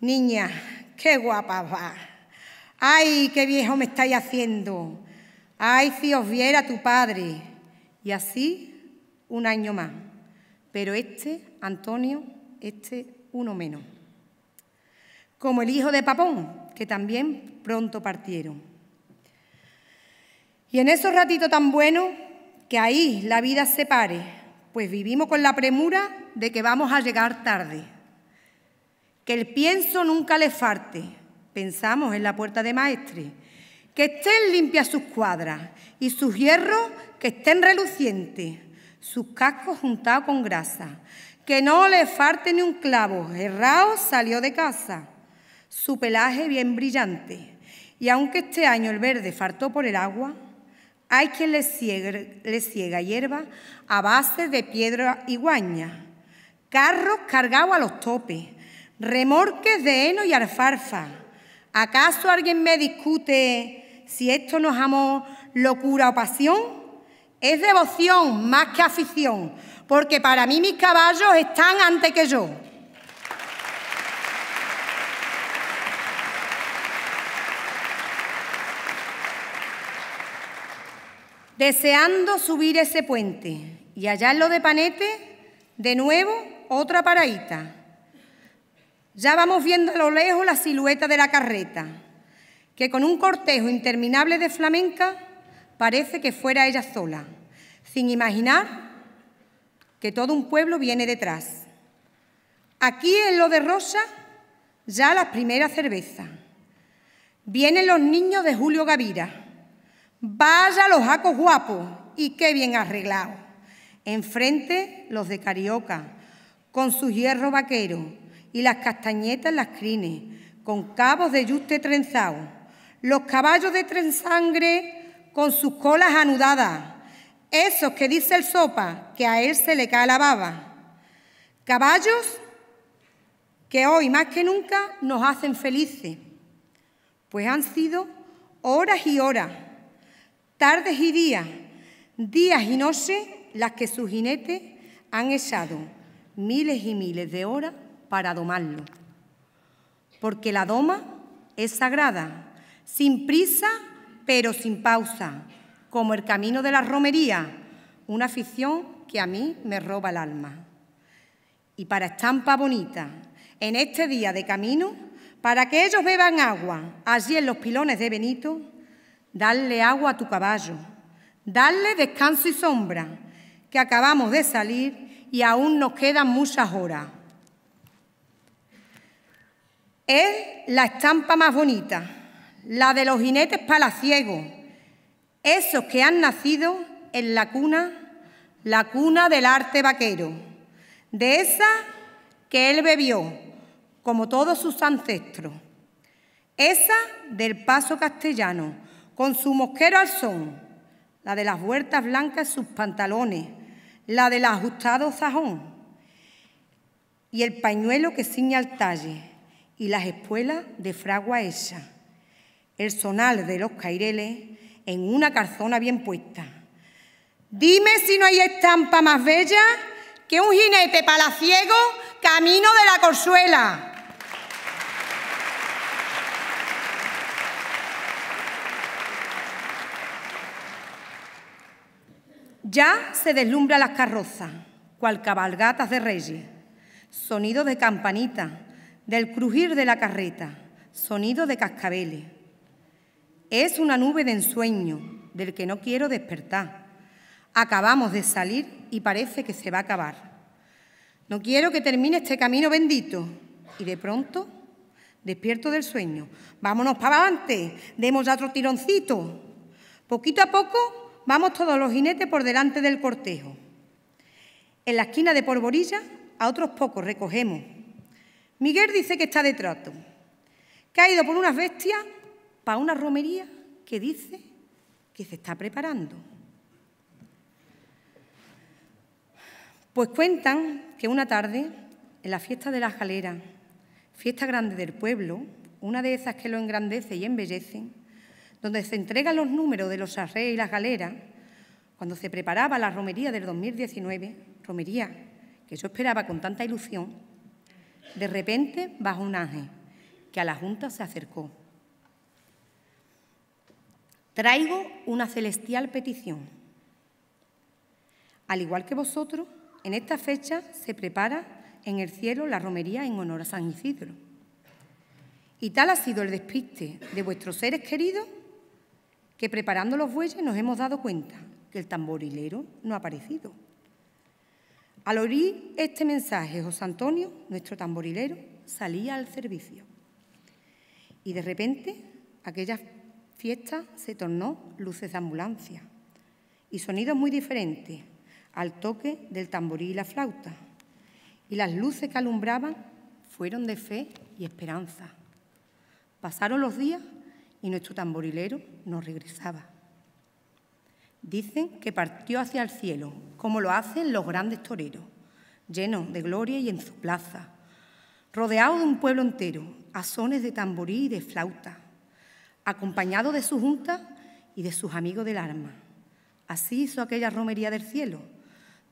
Niña, qué guapa va. Ay, qué viejo me estáis haciendo. Ay, si os viera tu padre. Y así un año más. Pero este, Antonio, este uno menos como el hijo de Papón, que también pronto partieron. Y en esos ratitos tan buenos, que ahí la vida se pare, pues vivimos con la premura de que vamos a llegar tarde. Que el pienso nunca le farte, pensamos en la puerta de maestre. Que estén limpias sus cuadras y sus hierros que estén relucientes, sus cascos juntados con grasa. Que no le farte ni un clavo, errado salió de casa su pelaje bien brillante. Y aunque este año el verde faltó por el agua, hay quien le ciega, hierba a base de piedra y guaña, carros cargados a los topes, remorques de heno y alfarfa. ¿Acaso alguien me discute si esto nos amó locura o pasión? Es devoción más que afición, porque para mí mis caballos están antes que yo. deseando subir ese puente y allá en lo de Panete, de nuevo, otra paraíta. Ya vamos viendo a lo lejos la silueta de la carreta, que con un cortejo interminable de flamenca parece que fuera ella sola, sin imaginar que todo un pueblo viene detrás. Aquí en lo de Rosa, ya la primera cerveza. Vienen los niños de Julio Gavira Vaya los jacos guapos y qué bien arreglados. Enfrente los de Carioca, con sus hierros vaqueros y las castañetas las crines, con cabos de yuste trenzado. Los caballos de sangre con sus colas anudadas. Esos que dice el sopa, que a él se le cae la baba. Caballos que hoy más que nunca nos hacen felices, pues han sido horas y horas tardes y días, días y noches, las que sus jinetes han echado miles y miles de horas para domarlo. Porque la doma es sagrada, sin prisa, pero sin pausa, como el camino de la romería, una afición que a mí me roba el alma. Y para estampa bonita, en este día de camino, para que ellos beban agua allí en los pilones de Benito, Dale agua a tu caballo, dale descanso y sombra, que acabamos de salir y aún nos quedan muchas horas. Es la estampa más bonita, la de los jinetes palaciegos, esos que han nacido en la cuna, la cuna del arte vaquero, de esa que él bebió, como todos sus ancestros, esa del paso castellano, con su mosquero son, la de las huertas blancas sus pantalones, la del ajustado sajón y el pañuelo que ciña el talle y las espuelas de fragua hecha, el sonal de los caireles en una carzona bien puesta. Dime si no hay estampa más bella que un jinete palaciego camino de la corzuela. Ya se deslumbra las carrozas, cual cabalgatas de reyes, sonido de campanita, del crujir de la carreta, sonido de cascabeles. Es una nube de ensueño del que no quiero despertar. Acabamos de salir y parece que se va a acabar. No quiero que termine este camino bendito. Y de pronto, despierto del sueño. Vámonos para adelante, demos ya otro tironcito. Poquito a poco vamos todos los jinetes por delante del cortejo. En la esquina de Polvorilla, a otros pocos recogemos. Miguel dice que está de trato, que ha ido por unas bestias para una romería que dice que se está preparando. Pues cuentan que una tarde, en la fiesta de la jalera, fiesta grande del pueblo, una de esas que lo engrandece y embellece, donde se entregan los números de los arreos y las galeras, cuando se preparaba la romería del 2019, romería que yo esperaba con tanta ilusión, de repente bajo un ángel que a la Junta se acercó. Traigo una celestial petición. Al igual que vosotros, en esta fecha se prepara en el cielo la romería en honor a San Isidro. Y tal ha sido el despiste de vuestros seres queridos que preparando los bueyes nos hemos dado cuenta que el tamborilero no ha aparecido. Al oír este mensaje, José Antonio, nuestro tamborilero, salía al servicio. Y de repente aquella fiesta se tornó luces de ambulancia y sonidos muy diferentes al toque del tamboril y la flauta. Y las luces que alumbraban fueron de fe y esperanza. Pasaron los días y nuestro tamborilero no regresaba. Dicen que partió hacia el cielo, como lo hacen los grandes toreros, lleno de gloria y en su plaza, rodeado de un pueblo entero, a sones de tamborí y de flauta, acompañado de su junta y de sus amigos del arma. Así hizo aquella romería del cielo,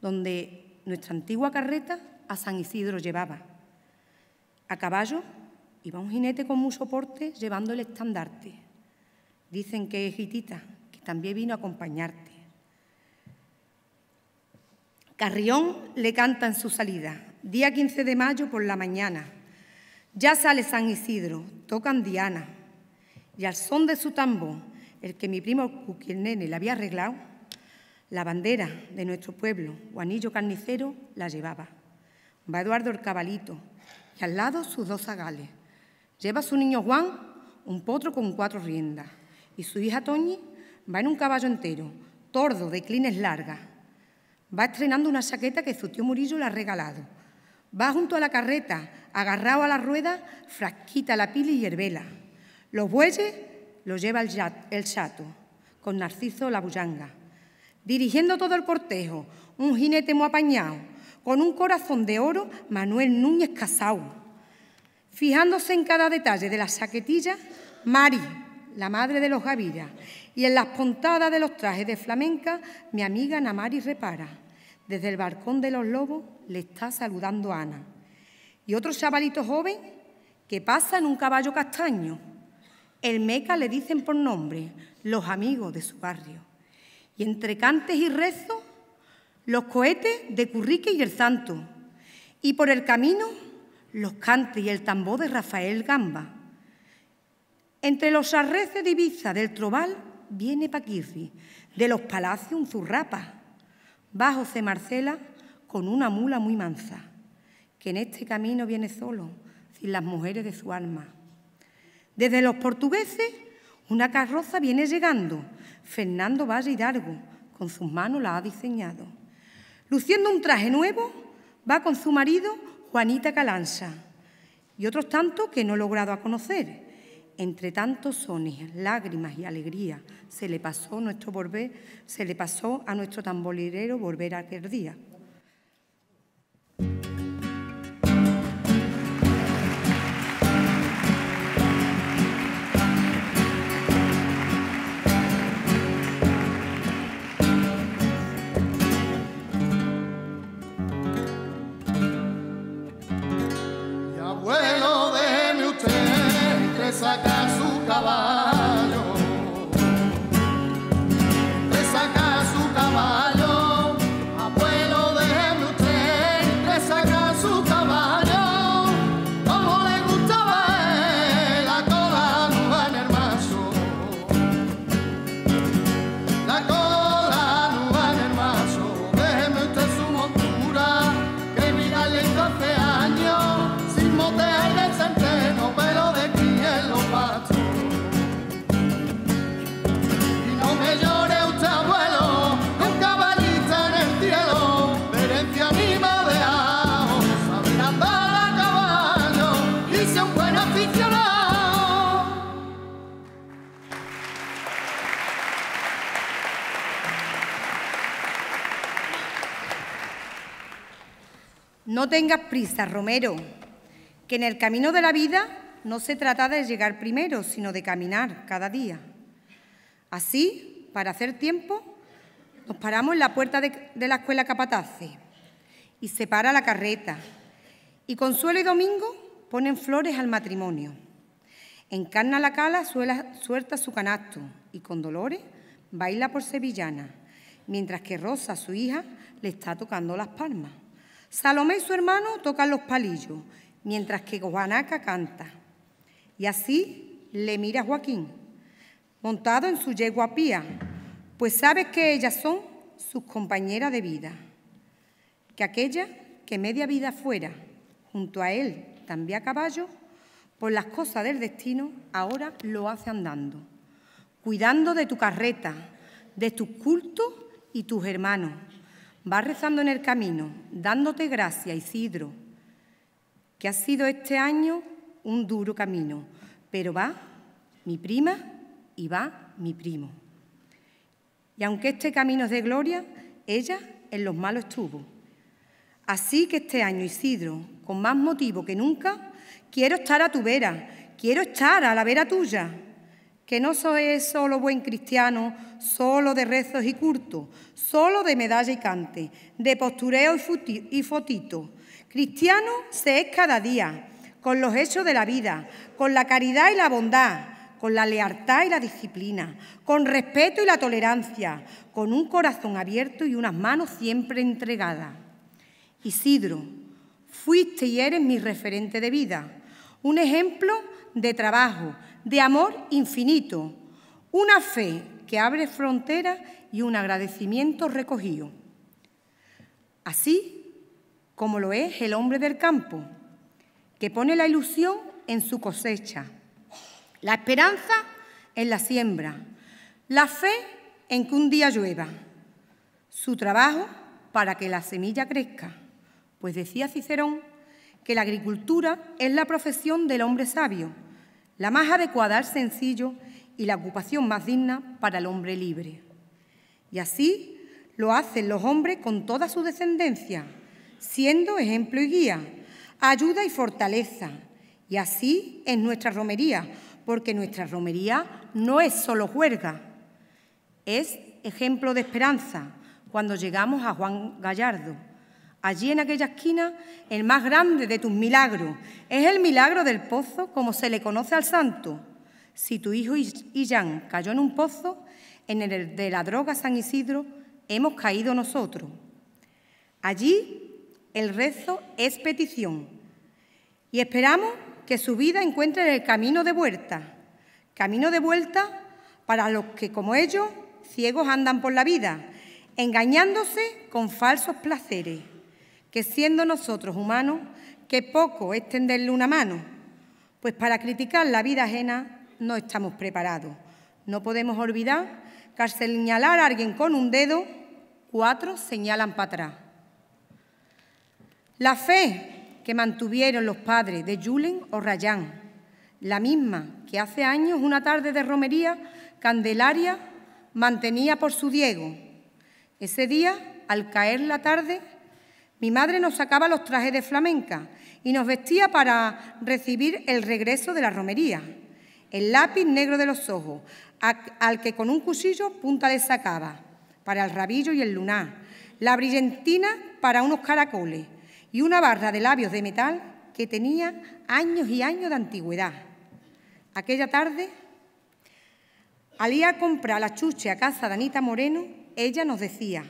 donde nuestra antigua carreta a San Isidro llevaba. A caballo Iba un jinete con un soporte llevando el estandarte. Dicen que es hitita, que también vino a acompañarte. Carrión le canta en su salida, día 15 de mayo por la mañana. Ya sale San Isidro, tocan Diana. Y al son de su tambo, el que mi primo Cuqui, le había arreglado, la bandera de nuestro pueblo, Juanillo Carnicero, la llevaba. Va Eduardo el Cabalito y al lado sus dos zagales. Lleva su niño Juan un potro con cuatro riendas y su hija Toñi va en un caballo entero, tordo, de clines largas. Va estrenando una chaqueta que su tío Murillo le ha regalado. Va junto a la carreta, agarrado a la rueda, frasquita la pila y hierbela. Los bueyes los lleva el, chato, con Narciso la bullanga. Dirigiendo todo el cortejo, un jinete muy apañado, con un corazón de oro, Manuel Núñez Casau. Fijándose en cada detalle de las saquetillas, Mari, la madre de los Gaviras, y en las puntadas de los trajes de flamenca, mi amiga Namari repara. Desde el balcón de los lobos le está saludando Ana. Y otro chavalito joven que pasa en un caballo castaño. El Meca le dicen por nombre, los amigos de su barrio. Y entre cantes y rezos, los cohetes de Currique y el Santo. Y por el camino los cantes y el tambor de Rafael Gamba. Entre los arreces de Ibiza del Trobal viene Paquirri, de los palacios un zurrapa. Bajo se Marcela con una mula muy mansa, que en este camino viene solo, sin las mujeres de su alma. Desde los portugueses, una carroza viene llegando. Fernando Valle Hidalgo, con sus manos la ha diseñado. Luciendo un traje nuevo, va con su marido Juanita Calanza y otros tantos que no he logrado a conocer. Entre tantos sones, lágrimas y alegría, se le pasó nuestro se le pasó a nuestro tamborilero volver aquel día. Bueno, déjeme usted que saca su caballo. tengas prisa, Romero, que en el camino de la vida no se trata de llegar primero, sino de caminar cada día. Así, para hacer tiempo, nos paramos en la puerta de, la escuela Capatace y se para la carreta. Y Consuelo y Domingo ponen flores al matrimonio. Encarna la cala suelta su canasto y con Dolores baila por sevillana, mientras que Rosa, su hija, le está tocando las palmas. Salomé y su hermano tocan los palillos, mientras que Juanaca canta. Y así le mira Joaquín, montado en su yegua pues sabe que ellas son sus compañeras de vida, que aquella que media vida fuera, junto a él, también a caballo, por las cosas del destino, ahora lo hace andando, cuidando de tu carreta, de tus cultos y tus hermanos, Va rezando en el camino, dándote gracias, Isidro, que ha sido este año un duro camino, pero va mi prima y va mi primo. Y aunque este camino es de gloria, ella en los malos estuvo. Así que este año, Isidro, con más motivo que nunca, quiero estar a tu vera, quiero estar a la vera tuya, que no soy solo buen cristiano, solo de rezos y curtos, solo de medalla y cante, de postureo y fotito. Cristiano se es cada día, con los hechos de la vida, con la caridad y la bondad, con la lealtad y la disciplina, con respeto y la tolerancia, con un corazón abierto y unas manos siempre entregadas. Isidro, fuiste y eres mi referente de vida, un ejemplo de trabajo, de amor infinito, una fe que abre fronteras y un agradecimiento recogido. Así como lo es el hombre del campo, que pone la ilusión en su cosecha, la esperanza en la siembra, la fe en que un día llueva, su trabajo para que la semilla crezca. Pues decía Cicerón que la agricultura es la profesión del hombre sabio la más adecuada al sencillo y la ocupación más digna para el hombre libre. Y así lo hacen los hombres con toda su descendencia, siendo ejemplo y guía, ayuda y fortaleza. Y así es nuestra romería, porque nuestra romería no es solo juerga, es ejemplo de esperanza cuando llegamos a Juan Gallardo allí en aquella esquina, el más grande de tus milagros. Es el milagro del pozo, como se le conoce al santo. Si tu hijo Illán cayó en un pozo, en el de la droga San Isidro, hemos caído nosotros. Allí el rezo es petición y esperamos que su vida encuentre el camino de vuelta, camino de vuelta para los que, como ellos, ciegos andan por la vida, engañándose con falsos placeres que siendo nosotros humanos, qué poco es tenderle una mano, pues para criticar la vida ajena no estamos preparados. No podemos olvidar que al señalar a alguien con un dedo, cuatro señalan para atrás. La fe que mantuvieron los padres de Julen o Rayán, la misma que hace años, una tarde de romería, Candelaria mantenía por su Diego. Ese día, al caer la tarde, mi madre nos sacaba los trajes de flamenca y nos vestía para recibir el regreso de la romería. El lápiz negro de los ojos, al que con un cuchillo punta le sacaba, para el rabillo y el lunar. La brillantina para unos caracoles y una barra de labios de metal que tenía años y años de antigüedad. Aquella tarde, al ir a comprar la chuche a casa de Anita Moreno, ella nos decía,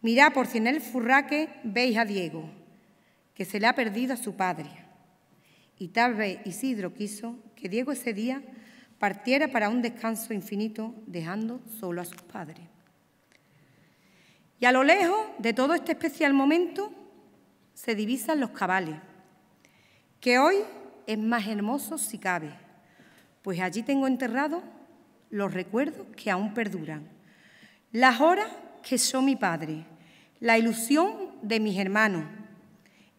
Mirá por si en el furraque veis a Diego, que se le ha perdido a su padre. Y tal vez Isidro quiso que Diego ese día partiera para un descanso infinito, dejando solo a sus padres. Y a lo lejos de todo este especial momento se divisan los cabales, que hoy es más hermoso si cabe, pues allí tengo enterrados los recuerdos que aún perduran, las horas que son mi padre, la ilusión de mis hermanos,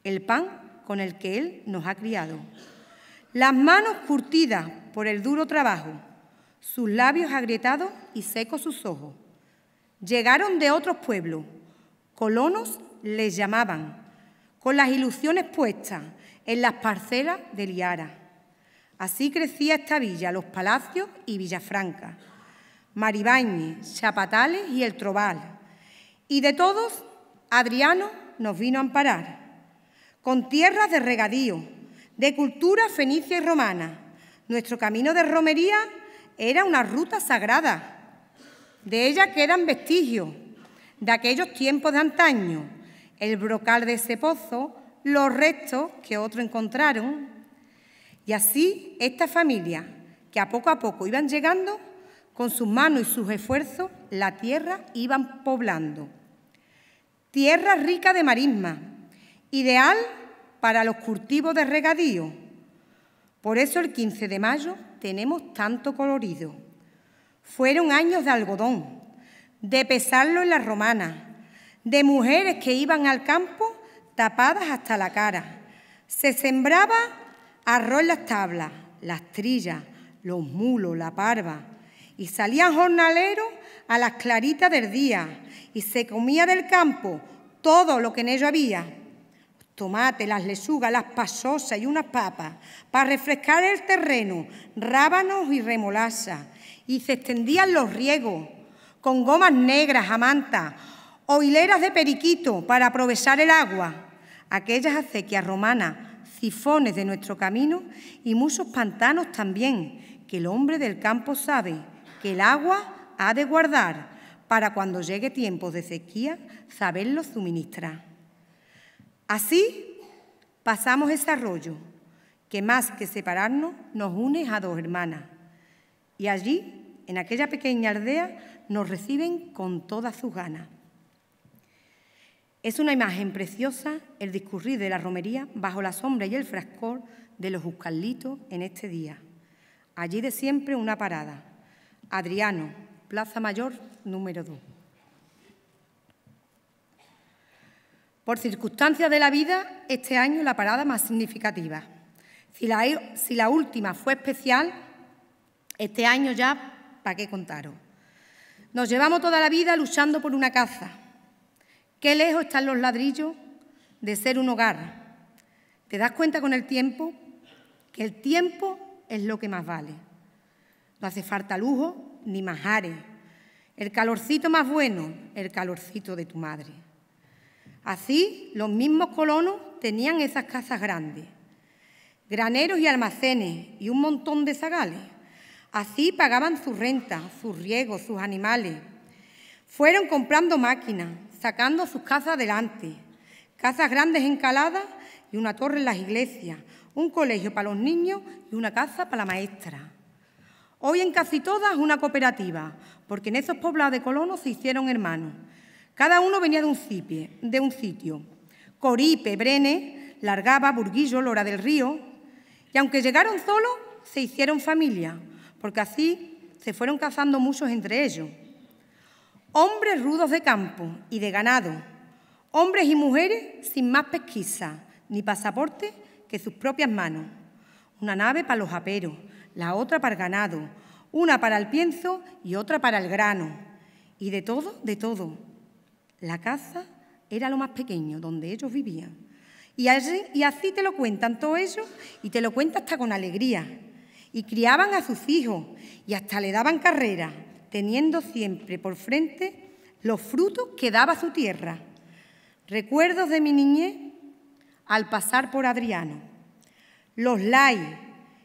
el pan con el que Él nos ha criado, las manos curtidas por el duro trabajo, sus labios agrietados y secos sus ojos. Llegaron de otros pueblos, colonos les llamaban, con las ilusiones puestas en las parcelas de Liara. Así crecía esta villa, los palacios y Villafranca, Maribañe, Chapatales y El Trobal y de todos, Adriano nos vino a amparar, con tierras de regadío, de cultura fenicia y romana. Nuestro camino de romería era una ruta sagrada. De ella quedan vestigios de aquellos tiempos de antaño, el brocal de ese pozo, los restos que otros encontraron. Y así esta familia, que a poco a poco iban llegando, con sus manos y sus esfuerzos, la tierra iban poblando tierra rica de marisma, ideal para los cultivos de regadío. Por eso el 15 de mayo tenemos tanto colorido. Fueron años de algodón, de pesarlo en las romanas, de mujeres que iban al campo tapadas hasta la cara. Se sembraba arroz en las tablas, las trillas, los mulos, la parva, y salían jornaleros a las claritas del día y se comía del campo todo lo que en ello había. Tomate, las lesugas, las pasosas y unas papas, para refrescar el terreno, rábanos y remolaza. Y se extendían los riegos, con gomas negras a manta, o hileras de periquito para aprovechar el agua. Aquellas acequias romanas, cifones de nuestro camino y muchos pantanos también, que el hombre del campo sabe que el agua ha de guardar para cuando llegue tiempo de sequía saberlo suministrar. Así pasamos ese arroyo que más que separarnos nos une a dos hermanas. Y allí, en aquella pequeña aldea, nos reciben con todas sus ganas. Es una imagen preciosa el discurrir de la romería bajo la sombra y el frascor de los Euskalitos en este día. Allí de siempre una parada. Adriano, Plaza Mayor, número 2. Por circunstancias de la vida, este año la parada más significativa. Si la, última fue especial, este año ya, ¿para qué contaros? Nos llevamos toda la vida luchando por una caza. Qué lejos están los ladrillos de ser un hogar. ¿Te das cuenta con el tiempo? Que el tiempo es lo que más vale. No hace falta lujo ni majares, el calorcito más bueno, el calorcito de tu madre. Así, los mismos colonos tenían esas casas grandes, graneros y almacenes y un montón de zagales. Así pagaban su renta, sus riegos, sus animales. Fueron comprando máquinas, sacando sus casas adelante, casas grandes encaladas y una torre en las iglesias, un colegio para los niños y una casa para la maestra. Hoy en casi todas una cooperativa, porque en esos poblados de colonos se hicieron hermanos. Cada uno venía de un, cipie, de un sitio. Coripe, Brene, Largaba, Burguillo, Lora del Río. Y aunque llegaron solos, se hicieron familia, porque así se fueron cazando muchos entre ellos. Hombres rudos de campo y de ganado, hombres y mujeres sin más pesquisa ni pasaporte que sus propias manos. Una nave para los aperos, la otra para el ganado, una para el pienso y otra para el grano. Y de todo, de todo. La casa era lo más pequeño donde ellos vivían. Y así, te lo cuentan todo ellos y te lo cuentan hasta con alegría. Y criaban a sus hijos y hasta le daban carrera, teniendo siempre por frente los frutos que daba su tierra. Recuerdos de mi niñez al pasar por Adriano. Los Lai,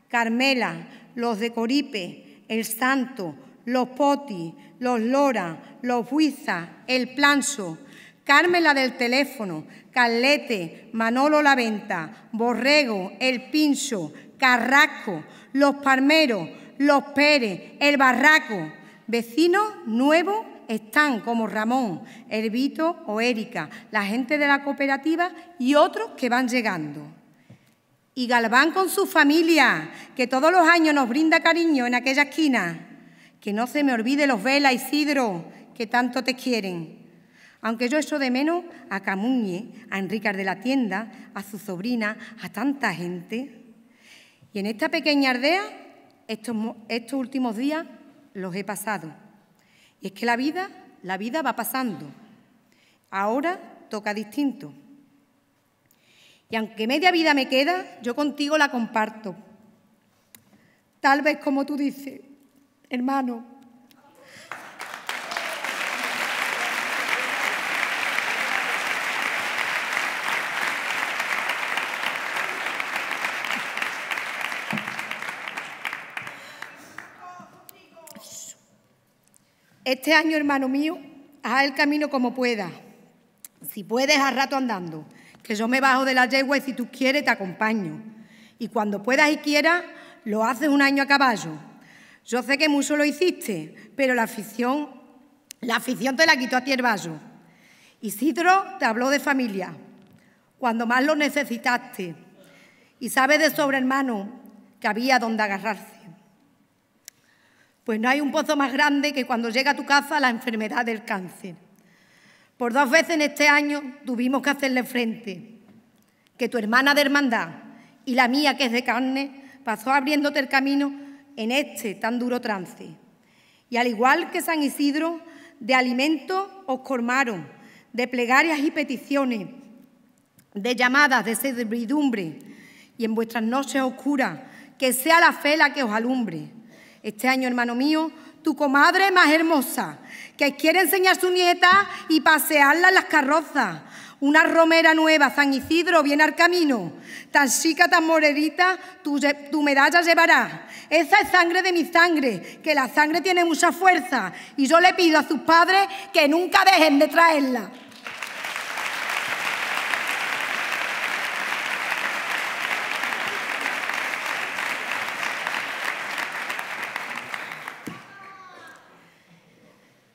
Carmela, los de Coripe, el santo, los poti, los lora, los huiza, el planso, Carmela del teléfono, Carlete, Manolo la venta, Borrego, el pincho, Carrasco, los palmeros, los Pérez, el barraco. Vecinos nuevos están como Ramón, Herbito o Erika, la gente de la cooperativa y otros que van llegando y Galván con su familia, que todos los años nos brinda cariño en aquella esquina. Que no se me olvide los Vela y Sidro, que tanto te quieren. Aunque yo echo de menos a Camuñe, a Enrique de la Tienda, a su sobrina, a tanta gente. Y en esta pequeña aldea, estos, estos últimos días los he pasado. Y es que la vida, la vida va pasando. Ahora toca distinto. Y aunque media vida me queda, yo contigo la comparto. Tal vez como tú dices, hermano. Este año, hermano mío, haz el camino como puedas. Si puedes, a rato andando que yo me bajo de la yegua y si tú quieres te acompaño. Y cuando puedas y quieras, lo haces un año a caballo. Yo sé que mucho lo hiciste, pero la afición, la afición te la quitó a ti el Cidro Isidro te habló de familia, cuando más lo necesitaste. Y sabes de sobre hermano que había donde agarrarse. Pues no hay un pozo más grande que cuando llega a tu casa la enfermedad del cáncer. Por dos veces en este año tuvimos que hacerle frente. Que tu hermana de hermandad y la mía, que es de carne, pasó abriéndote el camino en este tan duro trance. Y al igual que San Isidro, de alimentos os colmaron, de plegarias y peticiones, de llamadas, de servidumbre, y en vuestras noches oscuras, que sea la fe la que os alumbre. Este año, hermano mío, tu comadre más hermosa, que quiere enseñar a su nieta y pasearla en las carrozas. Una romera nueva, San Isidro, viene al camino. Tan chica, tan morerita, tu, tu medalla llevará. Esa es sangre de mi sangre, que la sangre tiene mucha fuerza. Y yo le pido a sus padres que nunca dejen de traerla.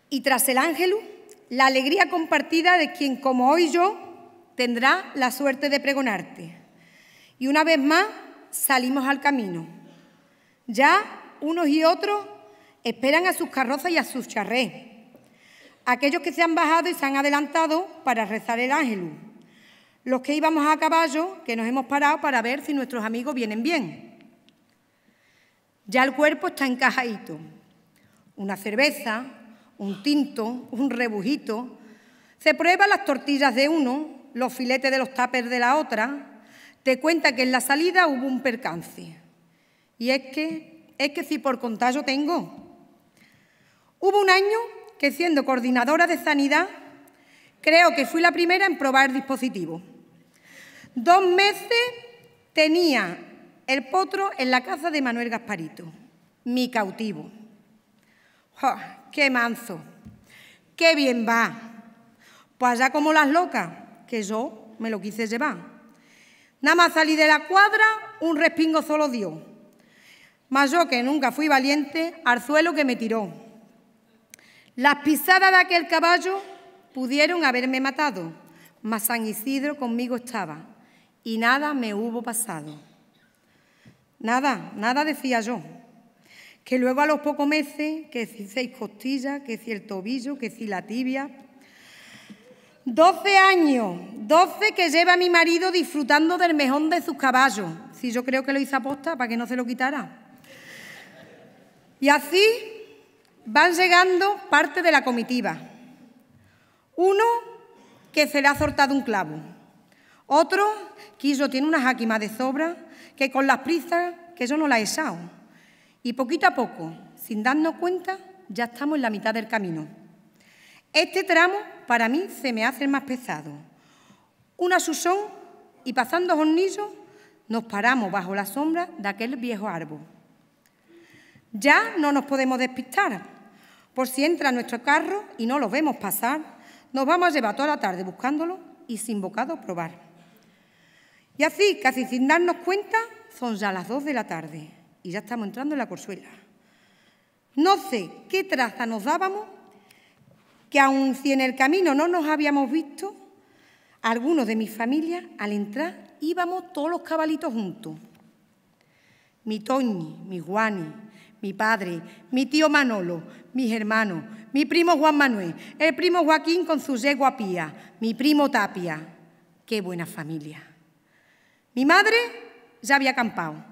Y tras el ángel, la alegría compartida de quien como hoy yo tendrá la suerte de pregonarte. Y una vez más salimos al camino. Ya unos y otros esperan a sus carrozas y a sus charrés. Aquellos que se han bajado y se han adelantado para rezar el ángel. Los que íbamos a caballo, que nos hemos parado para ver si nuestros amigos vienen bien. Ya el cuerpo está encajadito. Una cerveza, un tinto, un rebujito. Se prueba las tortillas de uno, los filetes de los tapers de la otra. Te cuenta que en la salida hubo un percance. Y es que, es que si por contagio tengo. Hubo un año que siendo coordinadora de sanidad, creo que fui la primera en probar dispositivo. Dos meses tenía el potro en la casa de Manuel Gasparito, mi cautivo qué manso! qué bien va. Pues allá como las locas, que yo me lo quise llevar. Nada más salí de la cuadra, un respingo solo dio. Mas yo, que nunca fui valiente, al suelo que me tiró. Las pisadas de aquel caballo pudieron haberme matado, mas San Isidro conmigo estaba y nada me hubo pasado. Nada, nada decía yo, que luego a los pocos meses, que si seis costillas, que si el tobillo, que si la tibia. Doce años, doce que lleva mi marido disfrutando del mejón de sus caballos. Si yo creo que lo hizo aposta para que no se lo quitara. Y así van llegando parte de la comitiva. Uno que se le ha soltado un clavo. Otro que yo tiene una jaquima de sobra que con las prisas que yo no la he echado y poquito a poco, sin darnos cuenta, ya estamos en la mitad del camino. Este tramo para mí se me hace el más pesado. Una susón y pasando hornillos nos paramos bajo la sombra de aquel viejo árbol. Ya no nos podemos despistar. Por si entra nuestro carro y no lo vemos pasar, nos vamos a llevar toda la tarde buscándolo y sin bocado probar. Y así, casi sin darnos cuenta, son ya las dos de la tarde. Y ya estamos entrando en la corzuela. No sé qué traza nos dábamos, que aun si en el camino no nos habíamos visto, algunos de mi familia, al entrar, íbamos todos los cabalitos juntos. Mi Toñi, mi Juani, mi padre, mi tío Manolo, mis hermanos, mi primo Juan Manuel, el primo Joaquín con su yegua pía, mi primo Tapia. ¡Qué buena familia! Mi madre ya había acampado.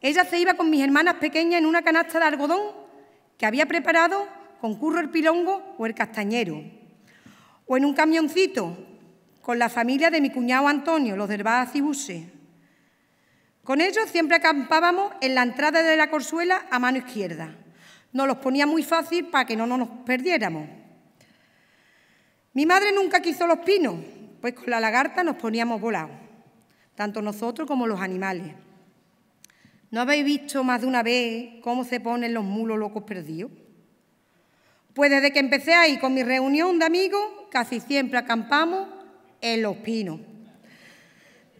Ella se iba con mis hermanas pequeñas en una canasta de algodón que había preparado con curro el pilongo o el castañero, o en un camioncito con la familia de mi cuñado Antonio, los del y Con ellos siempre acampábamos en la entrada de la corzuela a mano izquierda. Nos los ponía muy fácil para que no nos perdiéramos. Mi madre nunca quiso los pinos, pues con la lagarta nos poníamos volados, tanto nosotros como los animales. ¿No habéis visto más de una vez cómo se ponen los mulos locos perdidos? Pues desde que empecé ahí con mi reunión de amigos, casi siempre acampamos en Los Pinos,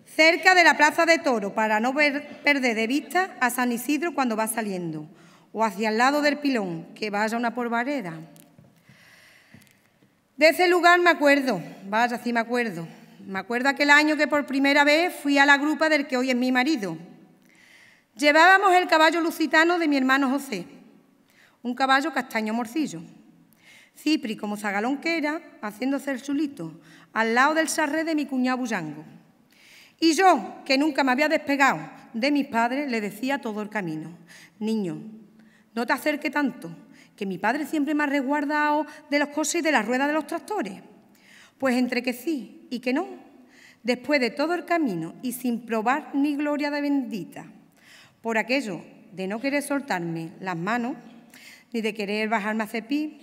cerca de la Plaza de Toro, para no perder de vista a San Isidro cuando va saliendo, o hacia el lado del pilón, que vaya una porvareda. De ese lugar me acuerdo, vaya, sí me acuerdo. Me acuerdo aquel año que por primera vez fui a la grupa del que hoy es mi marido, Llevábamos el caballo lucitano de mi hermano José, un caballo castaño morcillo. Cipri, como zagalón que era, haciéndose el chulito, al lado del sarré de mi cuñado Bullango. Y yo, que nunca me había despegado de mis padres, le decía todo el camino, niño, no te acerques tanto, que mi padre siempre me ha resguardado de los cosas y de las ruedas de los tractores. Pues entre que sí y que no, después de todo el camino y sin probar ni gloria de bendita, por aquello de no querer soltarme las manos, ni de querer bajarme a cepí,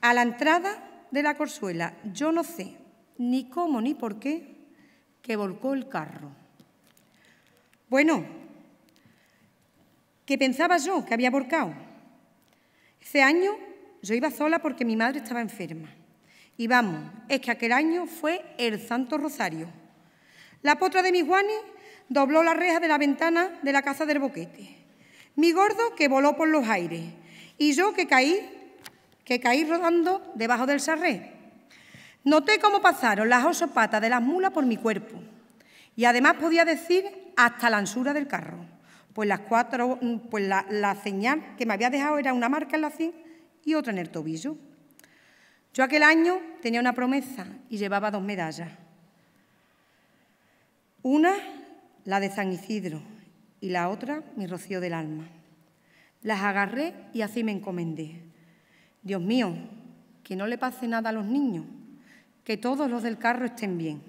a la entrada de la corzuela, yo no sé ni cómo ni por qué, que volcó el carro. Bueno, ¿qué pensaba yo que había volcado? Ese año yo iba sola porque mi madre estaba enferma. Y vamos, es que aquel año fue el Santo Rosario. La potra de mis guanes dobló la reja de la ventana de la casa del boquete. Mi gordo que voló por los aires y yo que caí, que caí rodando debajo del sarré. Noté cómo pasaron las osopatas de las mulas por mi cuerpo y además podía decir hasta la anchura del carro, pues las cuatro, pues la, señal que me había dejado era una marca en la cintura y otra en el tobillo. Yo aquel año tenía una promesa y llevaba dos medallas. Una la de San Isidro y la otra mi rocío del alma. Las agarré y así me encomendé. Dios mío, que no le pase nada a los niños, que todos los del carro estén bien.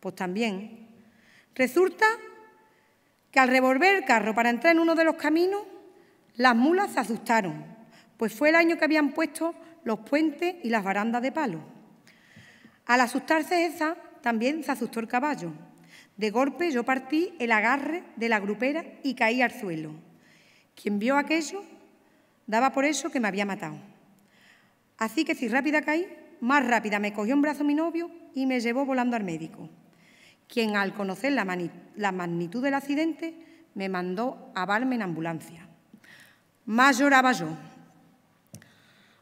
Pues también, resulta que al revolver el carro para entrar en uno de los caminos, las mulas se asustaron, pues fue el año que habían puesto los puentes y las barandas de palo. Al asustarse esa, también se asustó el caballo de golpe yo partí el agarre de la grupera y caí al suelo. Quien vio aquello daba por eso que me había matado. Así que si rápida caí, más rápida me cogió un brazo mi novio y me llevó volando al médico, quien al conocer la, magnitud del accidente me mandó a barme en ambulancia. Más lloraba yo.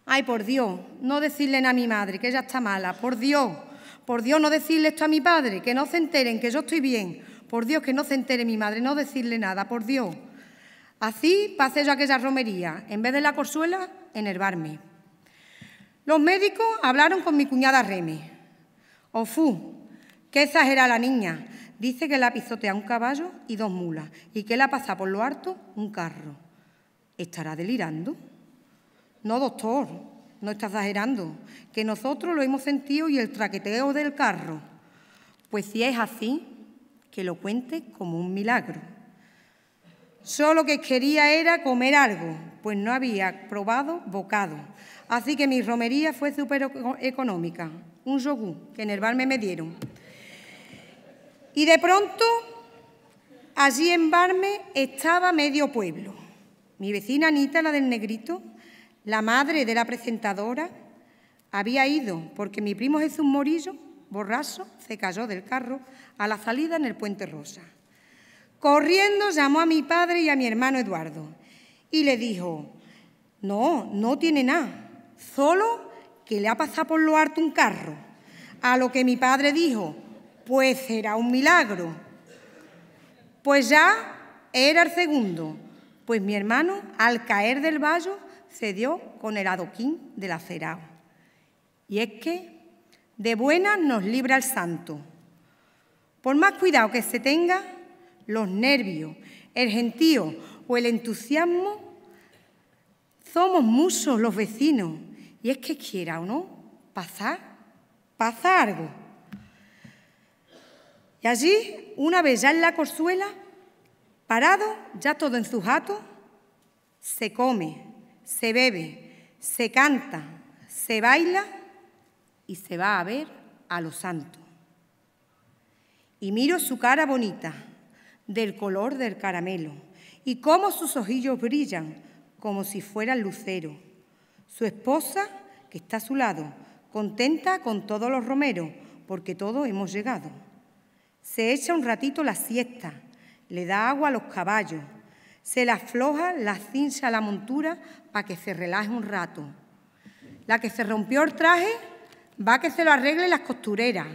Ay, por Dios, no decirle a mi madre que ella está mala, por Dios. Por Dios, no decirle esto a mi padre, que no se enteren, que yo estoy bien. Por Dios, que no se entere mi madre, no decirle nada, por Dios. Así pasé yo aquella romería, en vez de la corzuela, enervarme. Los médicos hablaron con mi cuñada Reme. Ofú, oh, qué exagera la niña. Dice que la pisotea un caballo y dos mulas y que la pasa por lo harto un carro. ¿Estará delirando? No, doctor, no está exagerando, que nosotros lo hemos sentido y el traqueteo del carro. Pues si es así, que lo cuente como un milagro. Solo que quería era comer algo, pues no había probado bocado. Así que mi romería fue súper económica, un yogur que en el bar me dieron. Y de pronto, allí en Barme estaba medio pueblo. Mi vecina Anita, la del negrito, la madre de la presentadora, había ido porque mi primo Jesús Morillo, borraso, se cayó del carro a la salida en el Puente Rosa. Corriendo llamó a mi padre y a mi hermano Eduardo y le dijo, no, no tiene nada, solo que le ha pasado por lo harto un carro. A lo que mi padre dijo, pues era un milagro. Pues ya era el segundo, pues mi hermano al caer del vallo se dio con el adoquín de la cerao, Y es que de buenas nos libra el santo. Por más cuidado que se tenga, los nervios, el gentío o el entusiasmo, somos muchos los vecinos. Y es que quiera o no, pasar, pasa algo. Y allí, una vez ya en la corzuela, parado, ya todo en sus se come, se bebe, se canta, se baila y se va a ver a los santos. Y miro su cara bonita, del color del caramelo, y cómo sus ojillos brillan como si fueran lucero. Su esposa, que está a su lado, contenta con todos los romeros, porque todos hemos llegado. Se echa un ratito la siesta, le da agua a los caballos, se le afloja la cincha a la montura para que se relaje un rato. La que se rompió el traje va a que se lo arregle las costureras.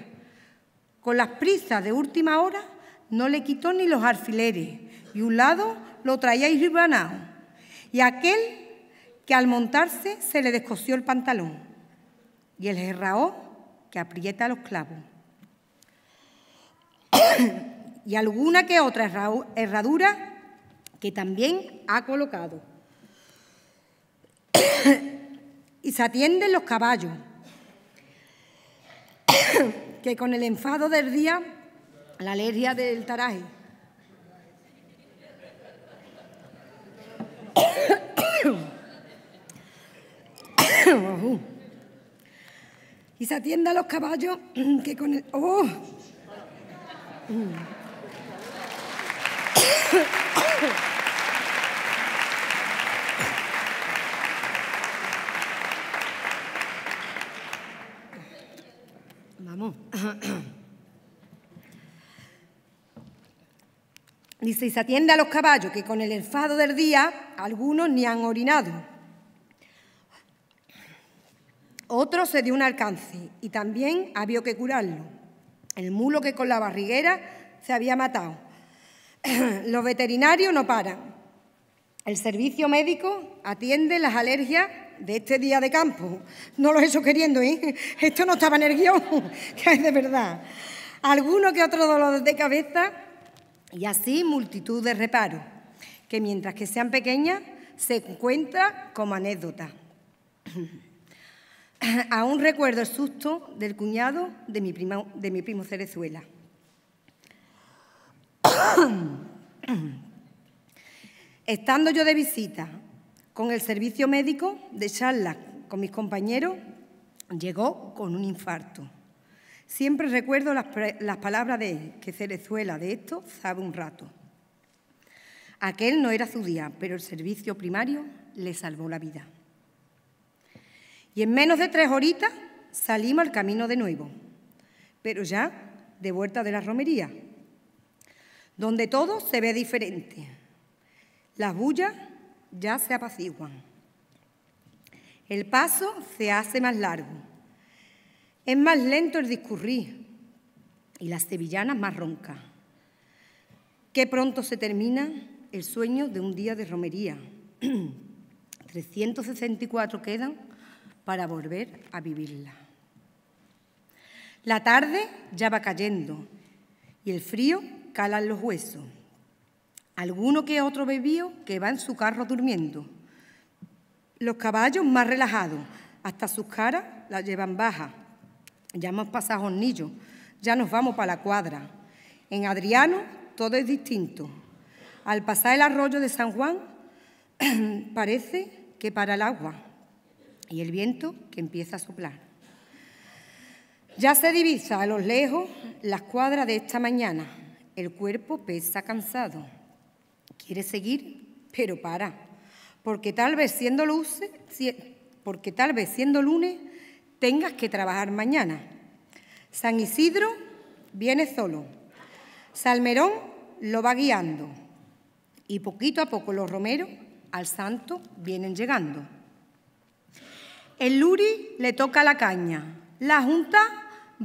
Con las prisas de última hora no le quitó ni los alfileres y un lado lo traía ribanado. Y aquel que al montarse se le descosió el pantalón y el herraó que aprieta los clavos. y alguna que otra herradura que también ha colocado. y se atienden los caballos, que con el enfado del día, la alergia del taraje. y se atiende los caballos que con el... ¡Oh! Dice, y se atiende a los caballos, que con el enfado del día algunos ni han orinado. Otro se dio un alcance y también había que curarlo. El mulo que con la barriguera se había matado. Los veterinarios no paran. El servicio médico atiende las alergias de este día de campo. No lo he hecho queriendo, ¿eh? Esto no estaba en el guión, que es de verdad. Alguno que otro dolor de cabeza y así multitud de reparos, que mientras que sean pequeñas, se encuentra como anécdota. Aún recuerdo el susto del cuñado de mi, de mi primo Cerezuela. Estando yo de visita con el servicio médico de charla con mis compañeros, llegó con un infarto. Siempre recuerdo las, palabras de que Cerezuela de esto sabe un rato. Aquel no era su día, pero el servicio primario le salvó la vida. Y en menos de tres horitas salimos al camino de nuevo, pero ya de vuelta de la romería, donde todo se ve diferente. Las bullas ya se apaciguan. El paso se hace más largo. Es más lento el discurrir y las sevillanas más roncas. Qué pronto se termina el sueño de un día de romería. 364 quedan para volver a vivirla. La tarde ya va cayendo y el frío cala en los huesos alguno que otro bebío que va en su carro durmiendo. Los caballos más relajados, hasta sus caras las llevan bajas. Ya hemos pasado hornillos, ya nos vamos para la cuadra. En Adriano todo es distinto. Al pasar el arroyo de San Juan, parece que para el agua y el viento que empieza a soplar. Ya se divisa a los lejos la cuadras de esta mañana. El cuerpo pesa cansado, Quiere seguir, pero para. Porque tal vez siendo lunes, porque tal vez siendo lunes tengas que trabajar mañana. San Isidro viene solo. Salmerón lo va guiando. Y poquito a poco los romeros al santo vienen llegando. El Luri le toca la caña. La Junta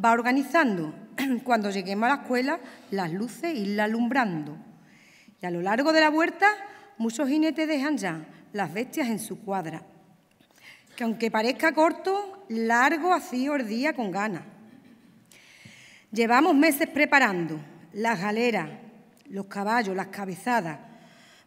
va organizando. Cuando lleguemos a la escuela, las luces la alumbrando y a lo largo de la huerta muchos jinetes dejan ya las bestias en su cuadra, que aunque parezca corto, largo hacía el día con ganas. Llevamos meses preparando las galeras, los caballos, las cabezadas.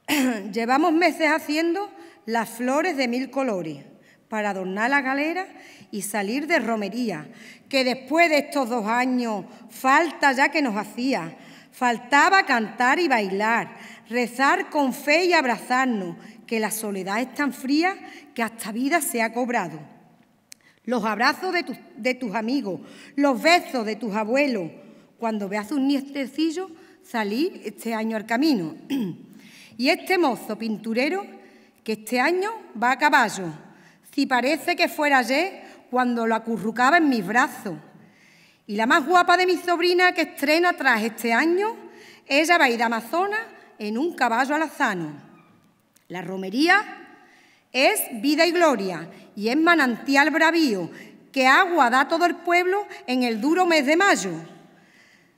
Llevamos meses haciendo las flores de mil colores para adornar la galera y salir de romería, que después de estos dos años falta ya que nos hacía Faltaba cantar y bailar, rezar con fe y abrazarnos, que la soledad es tan fría que hasta vida se ha cobrado. Los abrazos de, tus amigos, los besos de tus abuelos. Cuando veas un niestecillo salir este año al camino. y este mozo pinturero, que este año va a caballo, si parece que fuera ayer cuando lo acurrucaba en mis brazos y la más guapa de mi sobrina que estrena tras este año, ella va a ir a Amazonas en un caballo alazano. La romería es vida y gloria y es manantial bravío que agua da todo el pueblo en el duro mes de mayo.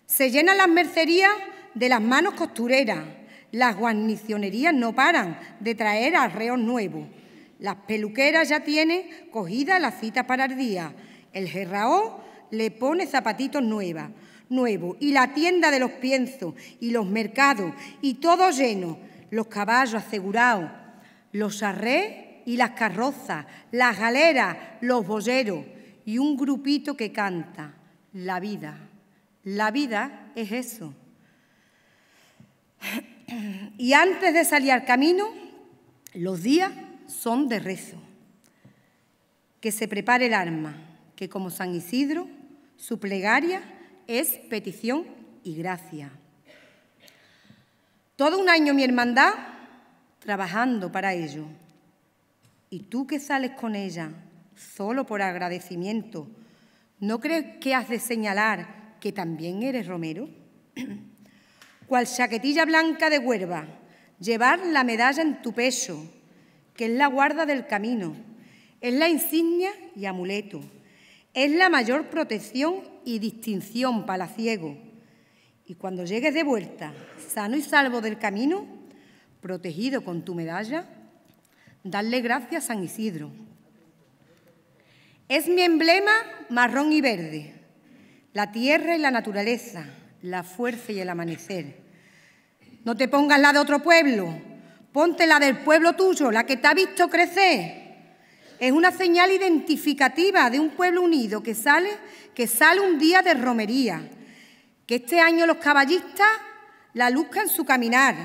Se llenan las mercerías de las manos costureras. Las guarnicionerías no paran de traer arreos nuevos. Las peluqueras ya tienen cogida la cita para el día. El le pone zapatitos nuevos nuevo, y la tienda de los pienzos, y los mercados, y todo lleno, los caballos asegurados, los arrés y las carrozas, las galeras, los boyeros, y un grupito que canta, la vida. La vida es eso. Y antes de salir al camino, los días son de rezo. Que se prepare el arma, que como San Isidro su plegaria es petición y gracia. Todo un año mi hermandad trabajando para ello. Y tú que sales con ella solo por agradecimiento, ¿no crees que has de señalar que también eres romero? Cual chaquetilla blanca de huerva, llevar la medalla en tu peso, que es la guarda del camino, es la insignia y amuleto es la mayor protección y distinción palaciego. Y cuando llegues de vuelta, sano y salvo del camino, protegido con tu medalla, darle gracias a San Isidro. Es mi emblema marrón y verde, la tierra y la naturaleza, la fuerza y el amanecer. No te pongas la de otro pueblo, ponte la del pueblo tuyo, la que te ha visto crecer es una señal identificativa de un pueblo unido que sale, que sale un día de romería. Que este año los caballistas la luzcan en su caminar,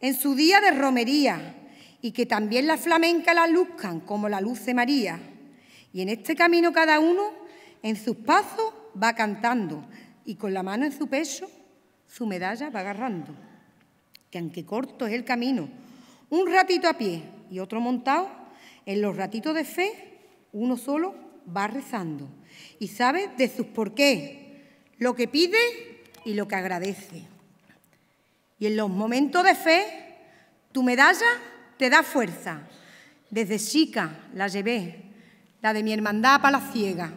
en su día de romería, y que también la flamencas la luzcan como la luz de María. Y en este camino cada uno en sus pasos va cantando y con la mano en su pecho su medalla va agarrando. Que aunque corto es el camino, un ratito a pie y otro montado, en los ratitos de fe, uno solo va rezando y sabe de sus por qué, lo que pide y lo que agradece. Y en los momentos de fe, tu medalla te da fuerza. Desde chica la llevé, la de mi hermandad ciega.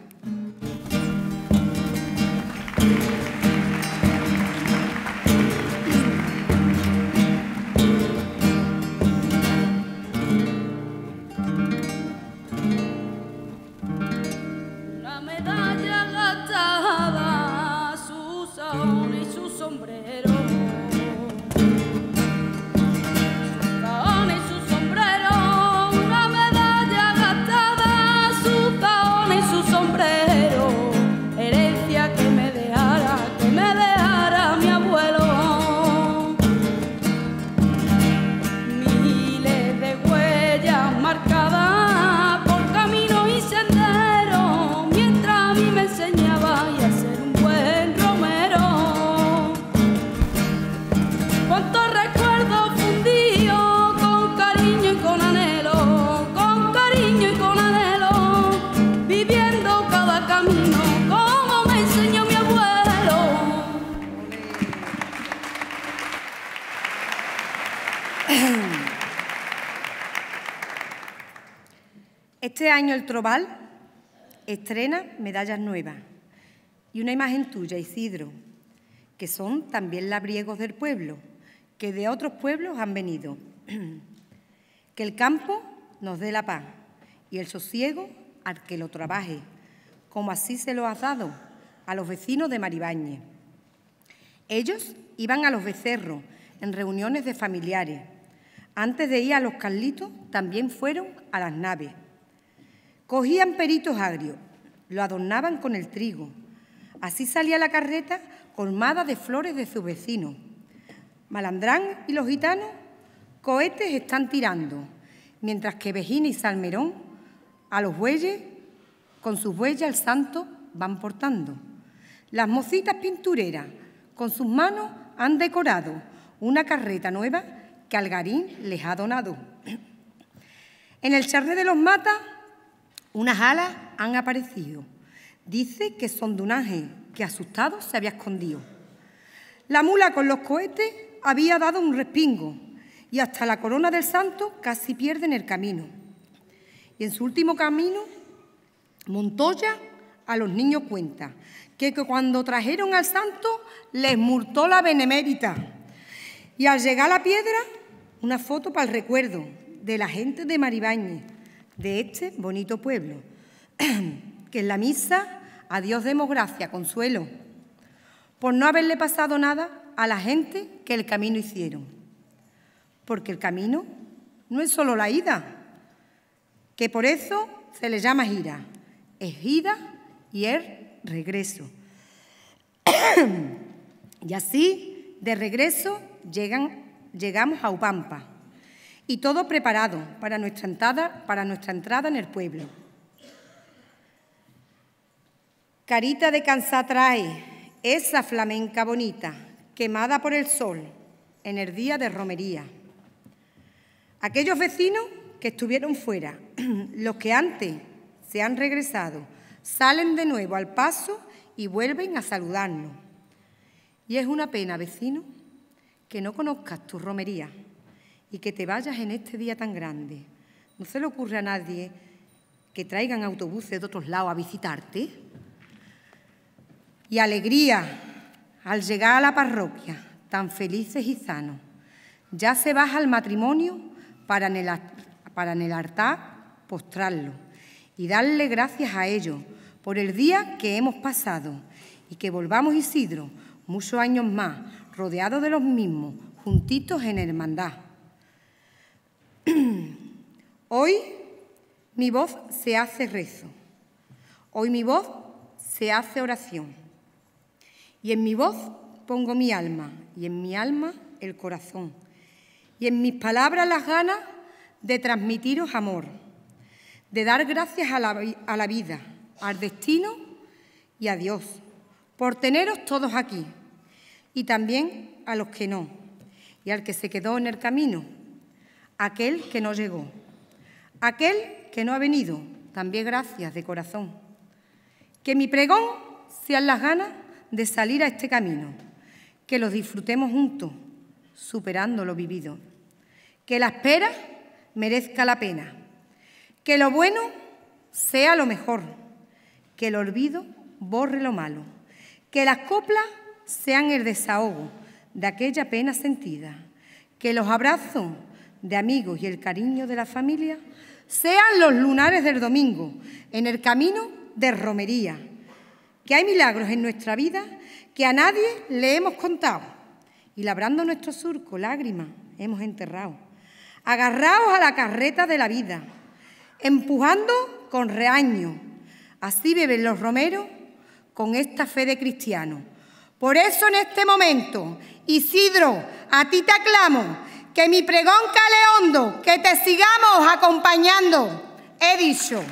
año el Trobal estrena medallas nuevas y una imagen tuya, Isidro, que son también labriegos del pueblo, que de otros pueblos han venido. que el campo nos dé la paz y el sosiego al que lo trabaje, como así se lo ha dado a los vecinos de Maribañez. Ellos iban a los becerros en reuniones de familiares. Antes de ir a los Carlitos, también fueron a las naves Cogían peritos agrios, lo adornaban con el trigo. Así salía la carreta colmada de flores de sus vecinos. Malandrán y los gitanos cohetes están tirando, mientras que Vejina y Salmerón a los bueyes, con sus bueyes al santo, van portando. Las mocitas pintureras con sus manos han decorado una carreta nueva que Algarín les ha donado. En el charre de los matas unas alas han aparecido. Dice que son de un ángel que asustado se había escondido. La mula con los cohetes había dado un respingo y hasta la corona del santo casi pierden el camino. Y en su último camino, Montoya a los niños cuenta que cuando trajeron al santo les murtó la benemérita. Y al llegar a la piedra, una foto para el recuerdo de la gente de Maribáñez, de este bonito pueblo, que en la misa a Dios demos gracia, consuelo, por no haberle pasado nada a la gente que el camino hicieron. Porque el camino no es solo la ida, que por eso se le llama gira, es ida y es regreso. y así, de regreso, llegan, llegamos a Upampa y todo preparado para nuestra entrada, para nuestra entrada en el pueblo. Carita de cansá trae esa flamenca bonita, quemada por el sol en el día de romería. Aquellos vecinos que estuvieron fuera, los que antes se han regresado, salen de nuevo al paso y vuelven a saludarnos. Y es una pena, vecino, que no conozcas tu romería y que te vayas en este día tan grande. ¿No se le ocurre a nadie que traigan autobuses de otros lados a visitarte? Y alegría al llegar a la parroquia, tan felices y sanos. Ya se baja al matrimonio para en, para postrarlo y darle gracias a ellos por el día que hemos pasado y que volvamos, Isidro, muchos años más, rodeados de los mismos, juntitos en hermandad. Hoy mi voz se hace rezo. Hoy mi voz se hace oración. Y en mi voz pongo mi alma y en mi alma el corazón. Y en mis palabras las ganas de transmitiros amor, de dar gracias a la, vida, al destino y a Dios, por teneros todos aquí y también a los que no, y al que se quedó en el camino, aquel que no llegó, aquel que no ha venido, también gracias de corazón. Que mi pregón sean las ganas de salir a este camino, que los disfrutemos juntos, superando lo vivido, que la espera merezca la pena, que lo bueno sea lo mejor, que el olvido borre lo malo, que las coplas sean el desahogo de aquella pena sentida, que los abrazos de amigos y el cariño de la familia sean los lunares del domingo, en el camino de romería. Que hay milagros en nuestra vida que a nadie le hemos contado. Y labrando nuestro surco, lágrimas, hemos enterrado. Agarrados a la carreta de la vida, empujando con reaño. Así beben los romeros con esta fe de cristiano. Por eso en este momento, Isidro, a ti te aclamo que mi pregón cale hondo, que te sigamos acompañando. He dicho.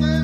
cielo.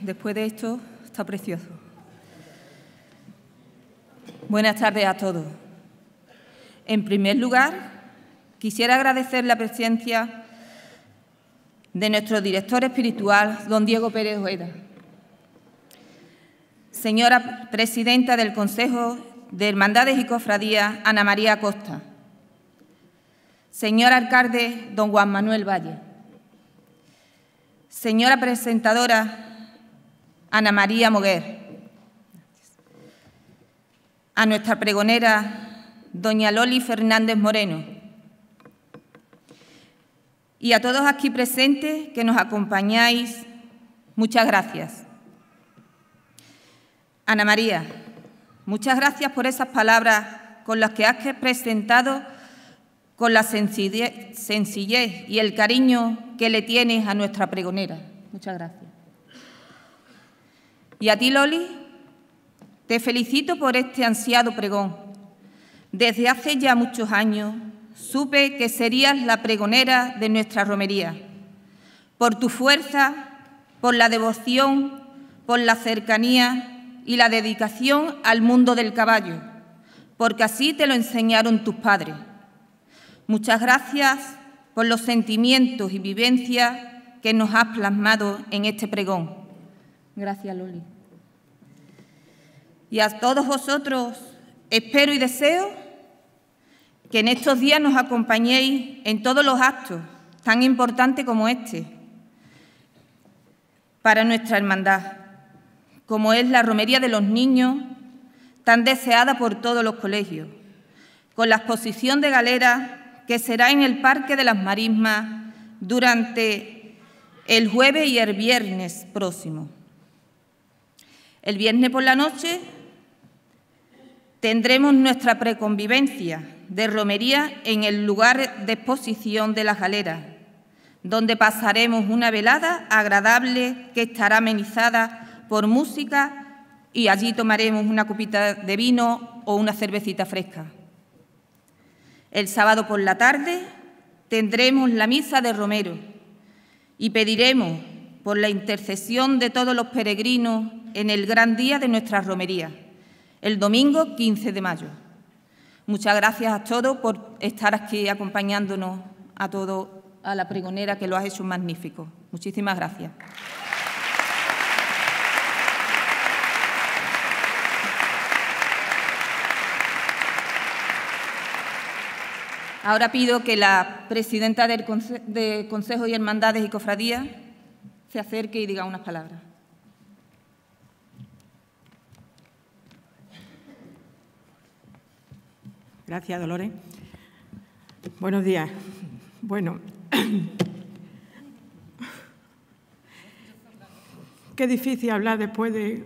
después de esto, está precioso. Buenas tardes a todos. En primer lugar, quisiera agradecer la presencia de nuestro director espiritual, don Diego Pérez Oeda. Señora presidenta del Consejo de Hermandades y Cofradías, Ana María Costa. Señor alcalde, don Juan Manuel Valle. Señora presentadora Ana María Moguer, a nuestra pregonera, doña Loli Fernández Moreno, y a todos aquí presentes que nos acompañáis, muchas gracias. Ana María, muchas gracias por esas palabras con las que has presentado con la sencillez y el cariño que le tienes a nuestra pregonera. Muchas gracias. Y a ti, Loli, te felicito por este ansiado pregón. Desde hace ya muchos años supe que serías la pregonera de nuestra romería. Por tu fuerza, por la devoción, por la cercanía y la dedicación al mundo del caballo, porque así te lo enseñaron tus padres. Muchas gracias por los sentimientos y vivencias que nos has plasmado en este pregón. Gracias, Loli. Y a todos vosotros espero y deseo que en estos días nos acompañéis en todos los actos tan importantes como este para nuestra hermandad, como es la romería de los niños, tan deseada por todos los colegios, con la exposición de galera que será en el Parque de las Marismas durante el jueves y el viernes próximo. El viernes por la noche tendremos nuestra preconvivencia de romería en el lugar de exposición de las galeras, donde pasaremos una velada agradable que estará amenizada por música y allí tomaremos una copita de vino o una cervecita fresca. El sábado por la tarde tendremos la misa de Romero y pediremos por la intercesión de todos los peregrinos en el gran día de nuestra romería, el domingo 15 de mayo. Muchas gracias a todos por estar aquí acompañándonos a todo a la pregonera que lo ha hecho magnífico. Muchísimas gracias. Ahora pido que la presidenta del de Consejo y Hermandades y Cofradías se acerque y diga unas palabras. Gracias, Dolores. Buenos días. Bueno, qué difícil hablar después de...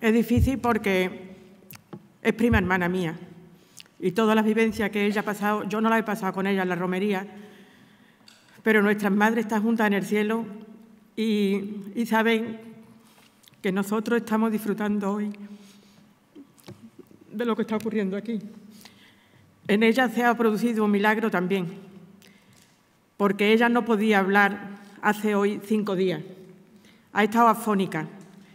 Es difícil porque es prima hermana mía y todas las vivencias que ella ha pasado, yo no la he pasado con ella en la romería, pero nuestras madres están juntas en el cielo y, saben que nosotros estamos disfrutando hoy de lo que está ocurriendo aquí. En ella se ha producido un milagro también, porque ella no podía hablar hace hoy cinco días. Ha estado afónica.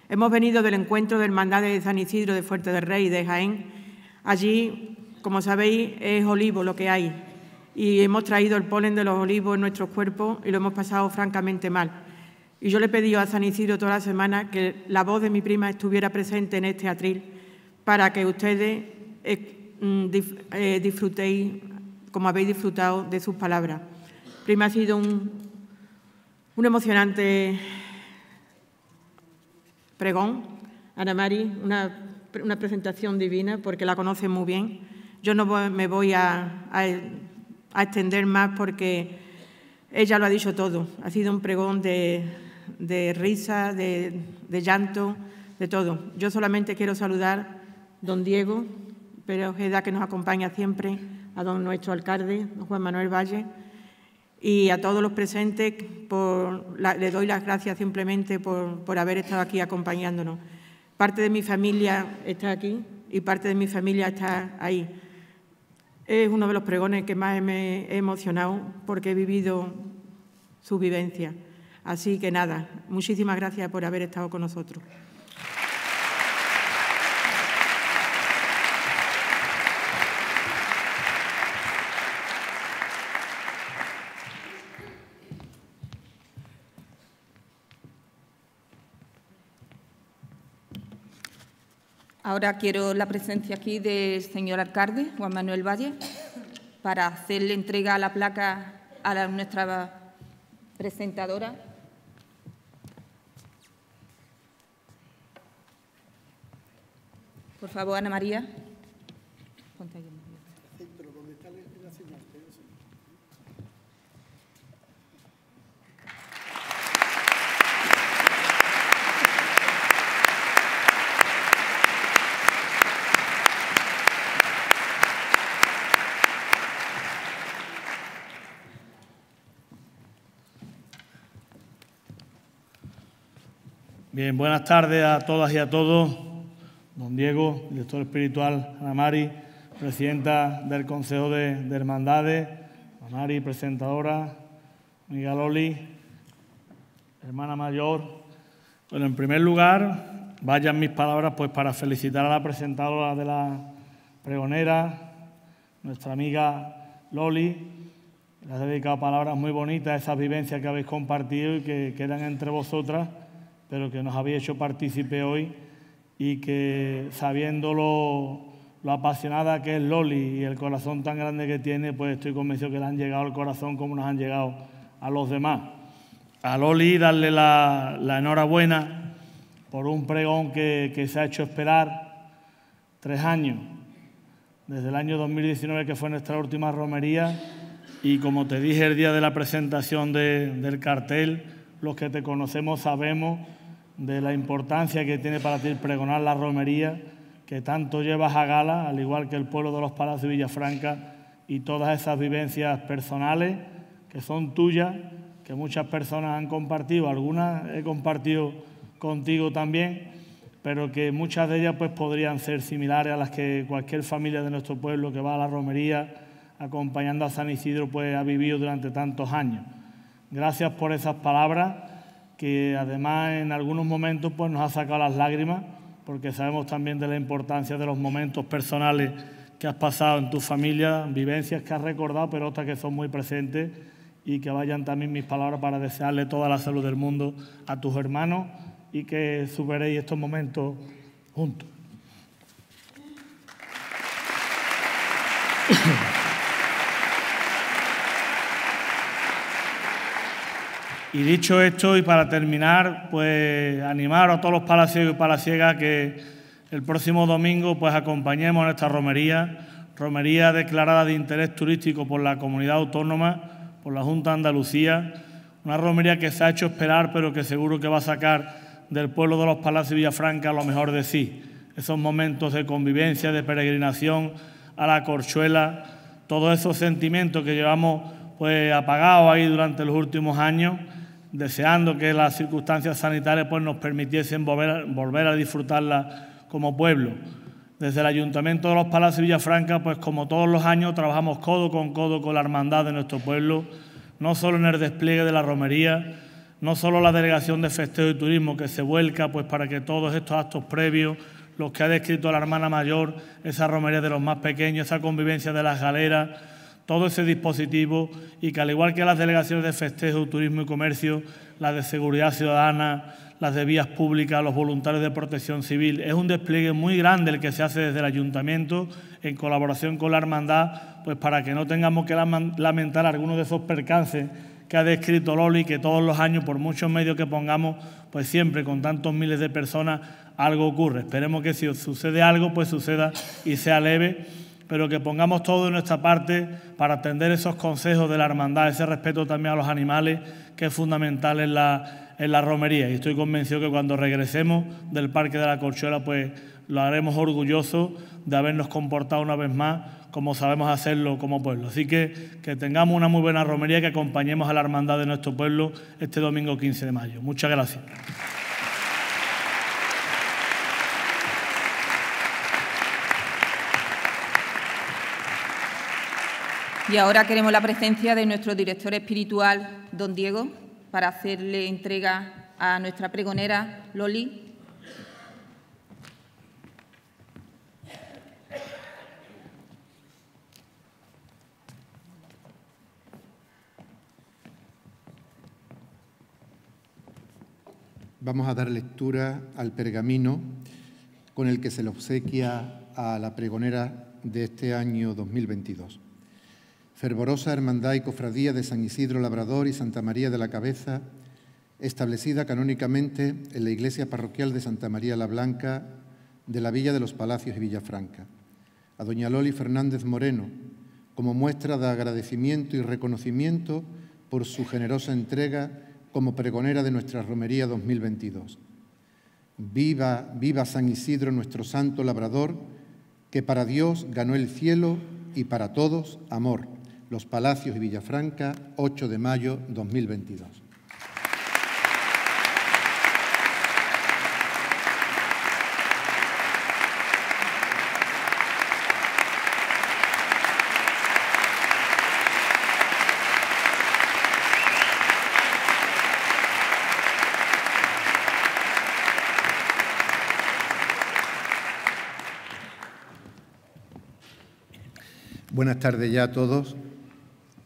Hemos venido del encuentro del Hermandades de San Isidro de Fuerte del Rey y de Jaén. Allí, como sabéis, es olivo lo que hay, y hemos traído el polen de los olivos en nuestros cuerpos y lo hemos pasado francamente mal. Y yo le he pedido a San Isidro toda la semana que la voz de mi prima estuviera presente en este atril para que ustedes eh, mm, eh, disfrutéis como habéis disfrutado de sus palabras. Prima, ha sido un, emocionante pregón. Ana Mari, una, presentación divina porque la conoce muy bien. Yo no me voy a a extender más porque ella lo ha dicho todo. Ha sido un pregón de, de risa, de, llanto, de todo. Yo solamente quiero saludar don Diego Pérez Ojeda, que nos acompaña siempre, a don nuestro alcalde, don Juan Manuel Valle, y a todos los presentes. le doy las gracias simplemente por haber estado aquí acompañándonos. Parte de mi familia está aquí y parte de mi familia está ahí. Es uno de los pregones que más me he emocionado porque he vivido su vivencia. Así que nada, muchísimas gracias por haber estado con nosotros. Ahora quiero la presencia aquí del señor alcalde, Juan Manuel Valle, para hacerle entrega a la placa a nuestra presentadora. Por favor, Ana María. Bien, buenas tardes a todas y a todos. Don Diego, director espiritual, Ana Mari, presidenta del Consejo de, Hermandades, Ana Mari, presentadora, Miguel Loli, hermana mayor. Bueno, en primer lugar, vayan mis palabras pues para felicitar a la presentadora de la pregonera, nuestra amiga Loli, le has dedicado palabras muy bonitas a esas vivencias que habéis compartido y que quedan entre vosotras pero que nos había hecho partícipe hoy y que sabiendo lo, apasionada que es Loli y el corazón tan grande que tiene, pues estoy convencido que le han llegado al corazón como nos han llegado a los demás. A Loli darle la, enhorabuena por un pregón que, se ha hecho esperar tres años, desde el año 2019 que fue nuestra última romería y como te dije el día de la presentación del cartel, los que te conocemos sabemos de la importancia que tiene para ti pregonar la romería que tanto llevas a gala, al igual que el pueblo de los Palacios de Villafranca y todas esas vivencias personales que son tuyas, que muchas personas han compartido, algunas he compartido contigo también, pero que muchas de ellas pues, podrían ser similares a las que cualquier familia de nuestro pueblo que va a la romería acompañando a San Isidro pues, ha vivido durante tantos años. Gracias por esas palabras que además en algunos momentos pues, nos ha sacado las lágrimas, porque sabemos también de la importancia de los momentos personales que has pasado en tu familia, vivencias que has recordado, pero otras que son muy presentes y que vayan también mis palabras para desearle toda la salud del mundo a tus hermanos y que superéis estos momentos juntos. Y dicho esto, y para terminar, pues animar a todos los palacios y palaciegas que el próximo domingo pues acompañemos a esta romería, romería declarada de interés turístico por la comunidad autónoma, por la Junta de Andalucía, una romería que se ha hecho esperar, pero que seguro que va a sacar del pueblo de los Palacios Villafranca lo mejor de sí. Esos momentos de convivencia, de peregrinación a la corchuela, todos esos sentimientos que llevamos pues apagados ahí durante los últimos años deseando que las circunstancias sanitarias pues, nos permitiesen volver, a disfrutarla como pueblo. Desde el Ayuntamiento de los Palacios Villafranca, pues como todos los años, trabajamos codo con codo con la hermandad de nuestro pueblo, no solo en el despliegue de la romería, no solo la delegación de festeo y turismo que se vuelca pues para que todos estos actos previos, los que ha descrito la hermana mayor, esa romería de los más pequeños, esa convivencia de las galeras, todo ese dispositivo y que al igual que las delegaciones de festejo, turismo y comercio, las de seguridad ciudadana, las de vías públicas, los voluntarios de protección civil, es un despliegue muy grande el que se hace desde el ayuntamiento en colaboración con la hermandad, pues para que no tengamos que lamentar algunos de esos percances que ha descrito Loli, que todos los años, por muchos medios que pongamos, pues siempre con tantos miles de personas algo ocurre. Esperemos que si sucede algo, pues suceda y sea leve pero que pongamos todo de nuestra parte para atender esos consejos de la hermandad, ese respeto también a los animales, que es fundamental en la, romería. Y estoy convencido que cuando regresemos del Parque de la Corchuela, pues lo haremos orgulloso de habernos comportado una vez más como sabemos hacerlo como pueblo. Así que que tengamos una muy buena romería, y que acompañemos a la hermandad de nuestro pueblo este domingo 15 de mayo. Muchas gracias. Y ahora queremos la presencia de nuestro director espiritual, don Diego, para hacerle entrega a nuestra pregonera, Loli, Vamos a dar lectura al pergamino con el que se le obsequia a la pregonera de este año 2022 fervorosa hermandad y cofradía de San Isidro Labrador y Santa María de la Cabeza, establecida canónicamente en la iglesia parroquial de Santa María la Blanca de la Villa de los Palacios y Villafranca, a doña Loli Fernández Moreno, como muestra de agradecimiento y reconocimiento por su generosa entrega como pregonera de nuestra Romería 2022. Viva, viva San Isidro, nuestro santo labrador, que para Dios ganó el cielo y para todos amor. Los Palacios y Villafranca, 8 de mayo 2022. Buenas tardes ya a todos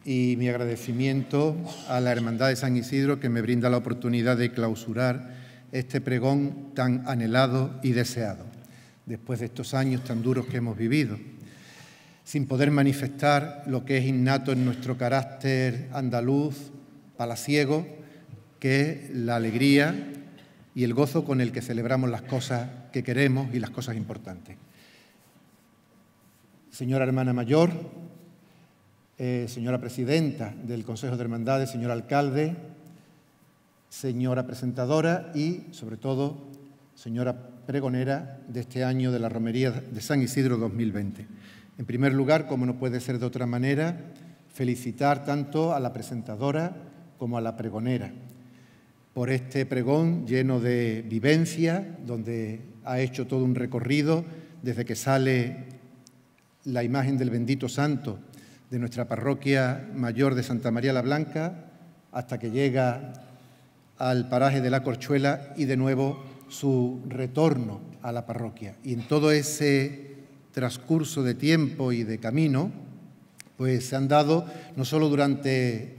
y mi agradecimiento a la Hermandad de San Isidro que me brinda la oportunidad de clausurar este pregón tan anhelado y deseado, después de estos años tan duros que hemos vivido, sin poder manifestar lo que es innato en nuestro carácter andaluz, palaciego, que es la alegría y el gozo con el que celebramos las cosas que queremos y las cosas importantes. Señora hermana mayor, eh, señora presidenta del Consejo de Hermandades, señor alcalde, señora presentadora y, sobre todo, señora pregonera de este año de la Romería de San Isidro 2020. En primer lugar, como no puede ser de otra manera, felicitar tanto a la presentadora como a la pregonera por este pregón lleno de vivencia, donde ha hecho todo un recorrido desde que sale la imagen del bendito santo de nuestra parroquia mayor de Santa María la Blanca hasta que llega al paraje de la Corchuela y de nuevo su retorno a la parroquia. Y en todo ese transcurso de tiempo y de camino, pues se han dado no solo durante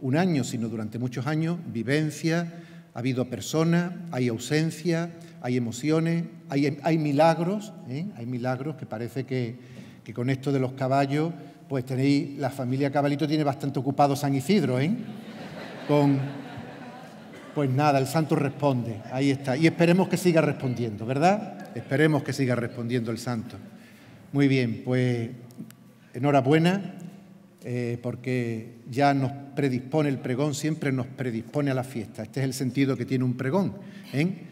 un año, sino durante muchos años, vivencia, ha habido personas, hay ausencia, hay emociones, hay, milagros, ¿eh? hay milagros que parece que con esto de los caballos pues tenéis, la familia Cabalito tiene bastante ocupado San Isidro, ¿eh? Con, pues nada, el santo responde, ahí está. Y esperemos que siga respondiendo, ¿verdad? Esperemos que siga respondiendo el santo. Muy bien, pues enhorabuena, eh, porque ya nos predispone el pregón, siempre nos predispone a la fiesta. Este es el sentido que tiene un pregón, ¿eh?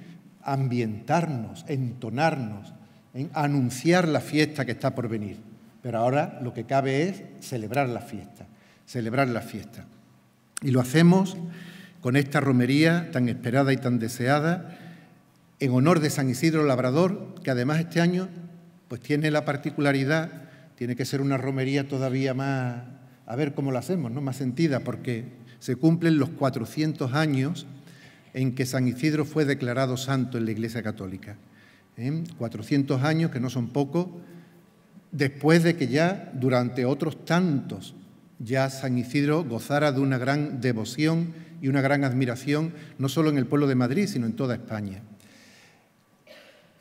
ambientarnos, entonarnos, ¿eh? anunciar la fiesta que está por venir. Pero ahora lo que cabe es celebrar la fiesta, celebrar la fiesta. Y lo hacemos con esta romería tan esperada y tan deseada en honor de San Isidro Labrador, que además este año pues tiene la particularidad, tiene que ser una romería todavía más, a ver cómo la hacemos, ¿no? más sentida, porque se cumplen los 400 años en que San Isidro fue declarado santo en la Iglesia Católica. 400 ¿eh? años, que no son pocos, después de que ya durante otros tantos ya San Isidro gozara de una gran devoción y una gran admiración, no solo en el pueblo de Madrid, sino en toda España.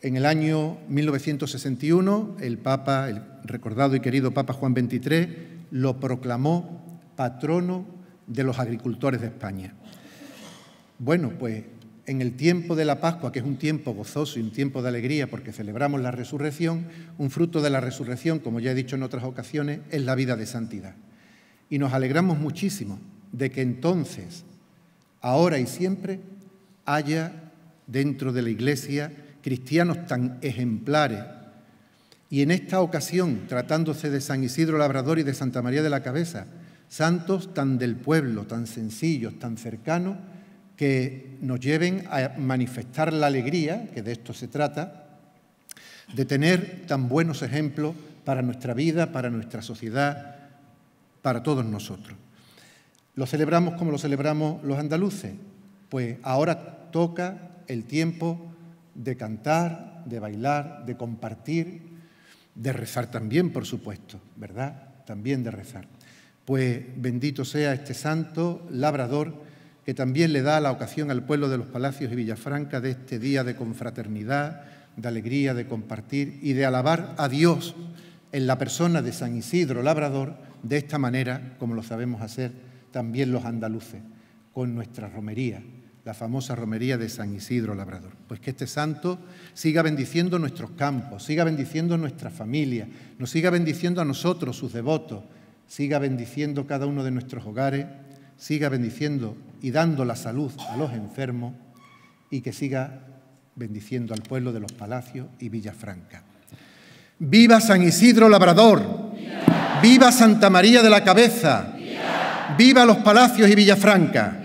En el año 1961, el Papa, el recordado y querido Papa Juan XXIII, lo proclamó patrono de los agricultores de España. Bueno, pues en el tiempo de la Pascua, que es un tiempo gozoso y un tiempo de alegría porque celebramos la resurrección, un fruto de la resurrección, como ya he dicho en otras ocasiones, es la vida de santidad. Y nos alegramos muchísimo de que entonces, ahora y siempre, haya dentro de la Iglesia cristianos tan ejemplares. Y en esta ocasión, tratándose de San Isidro Labrador y de Santa María de la Cabeza, santos tan del pueblo, tan sencillos, tan cercanos, que nos lleven a manifestar la alegría, que de esto se trata, de tener tan buenos ejemplos para nuestra vida, para nuestra sociedad, para todos nosotros. ¿Lo celebramos como lo celebramos los andaluces? Pues ahora toca el tiempo de cantar, de bailar, de compartir, de rezar también, por supuesto, ¿verdad? También de rezar. Pues bendito sea este santo labrador que también le da la ocasión al pueblo de los Palacios y Villafranca de este día de confraternidad, de alegría, de compartir y de alabar a Dios en la persona de San Isidro Labrador, de esta manera, como lo sabemos hacer también los andaluces, con nuestra romería, la famosa romería de San Isidro Labrador. Pues que este santo siga bendiciendo nuestros campos, siga bendiciendo nuestra familia, nos siga bendiciendo a nosotros, sus devotos, siga bendiciendo cada uno de nuestros hogares, siga bendiciendo y dando la salud a los enfermos y que siga bendiciendo al pueblo de los palacios y Villafranca. Viva San Isidro Labrador, viva, Santa María de la Cabeza, viva los palacios y Villafranca.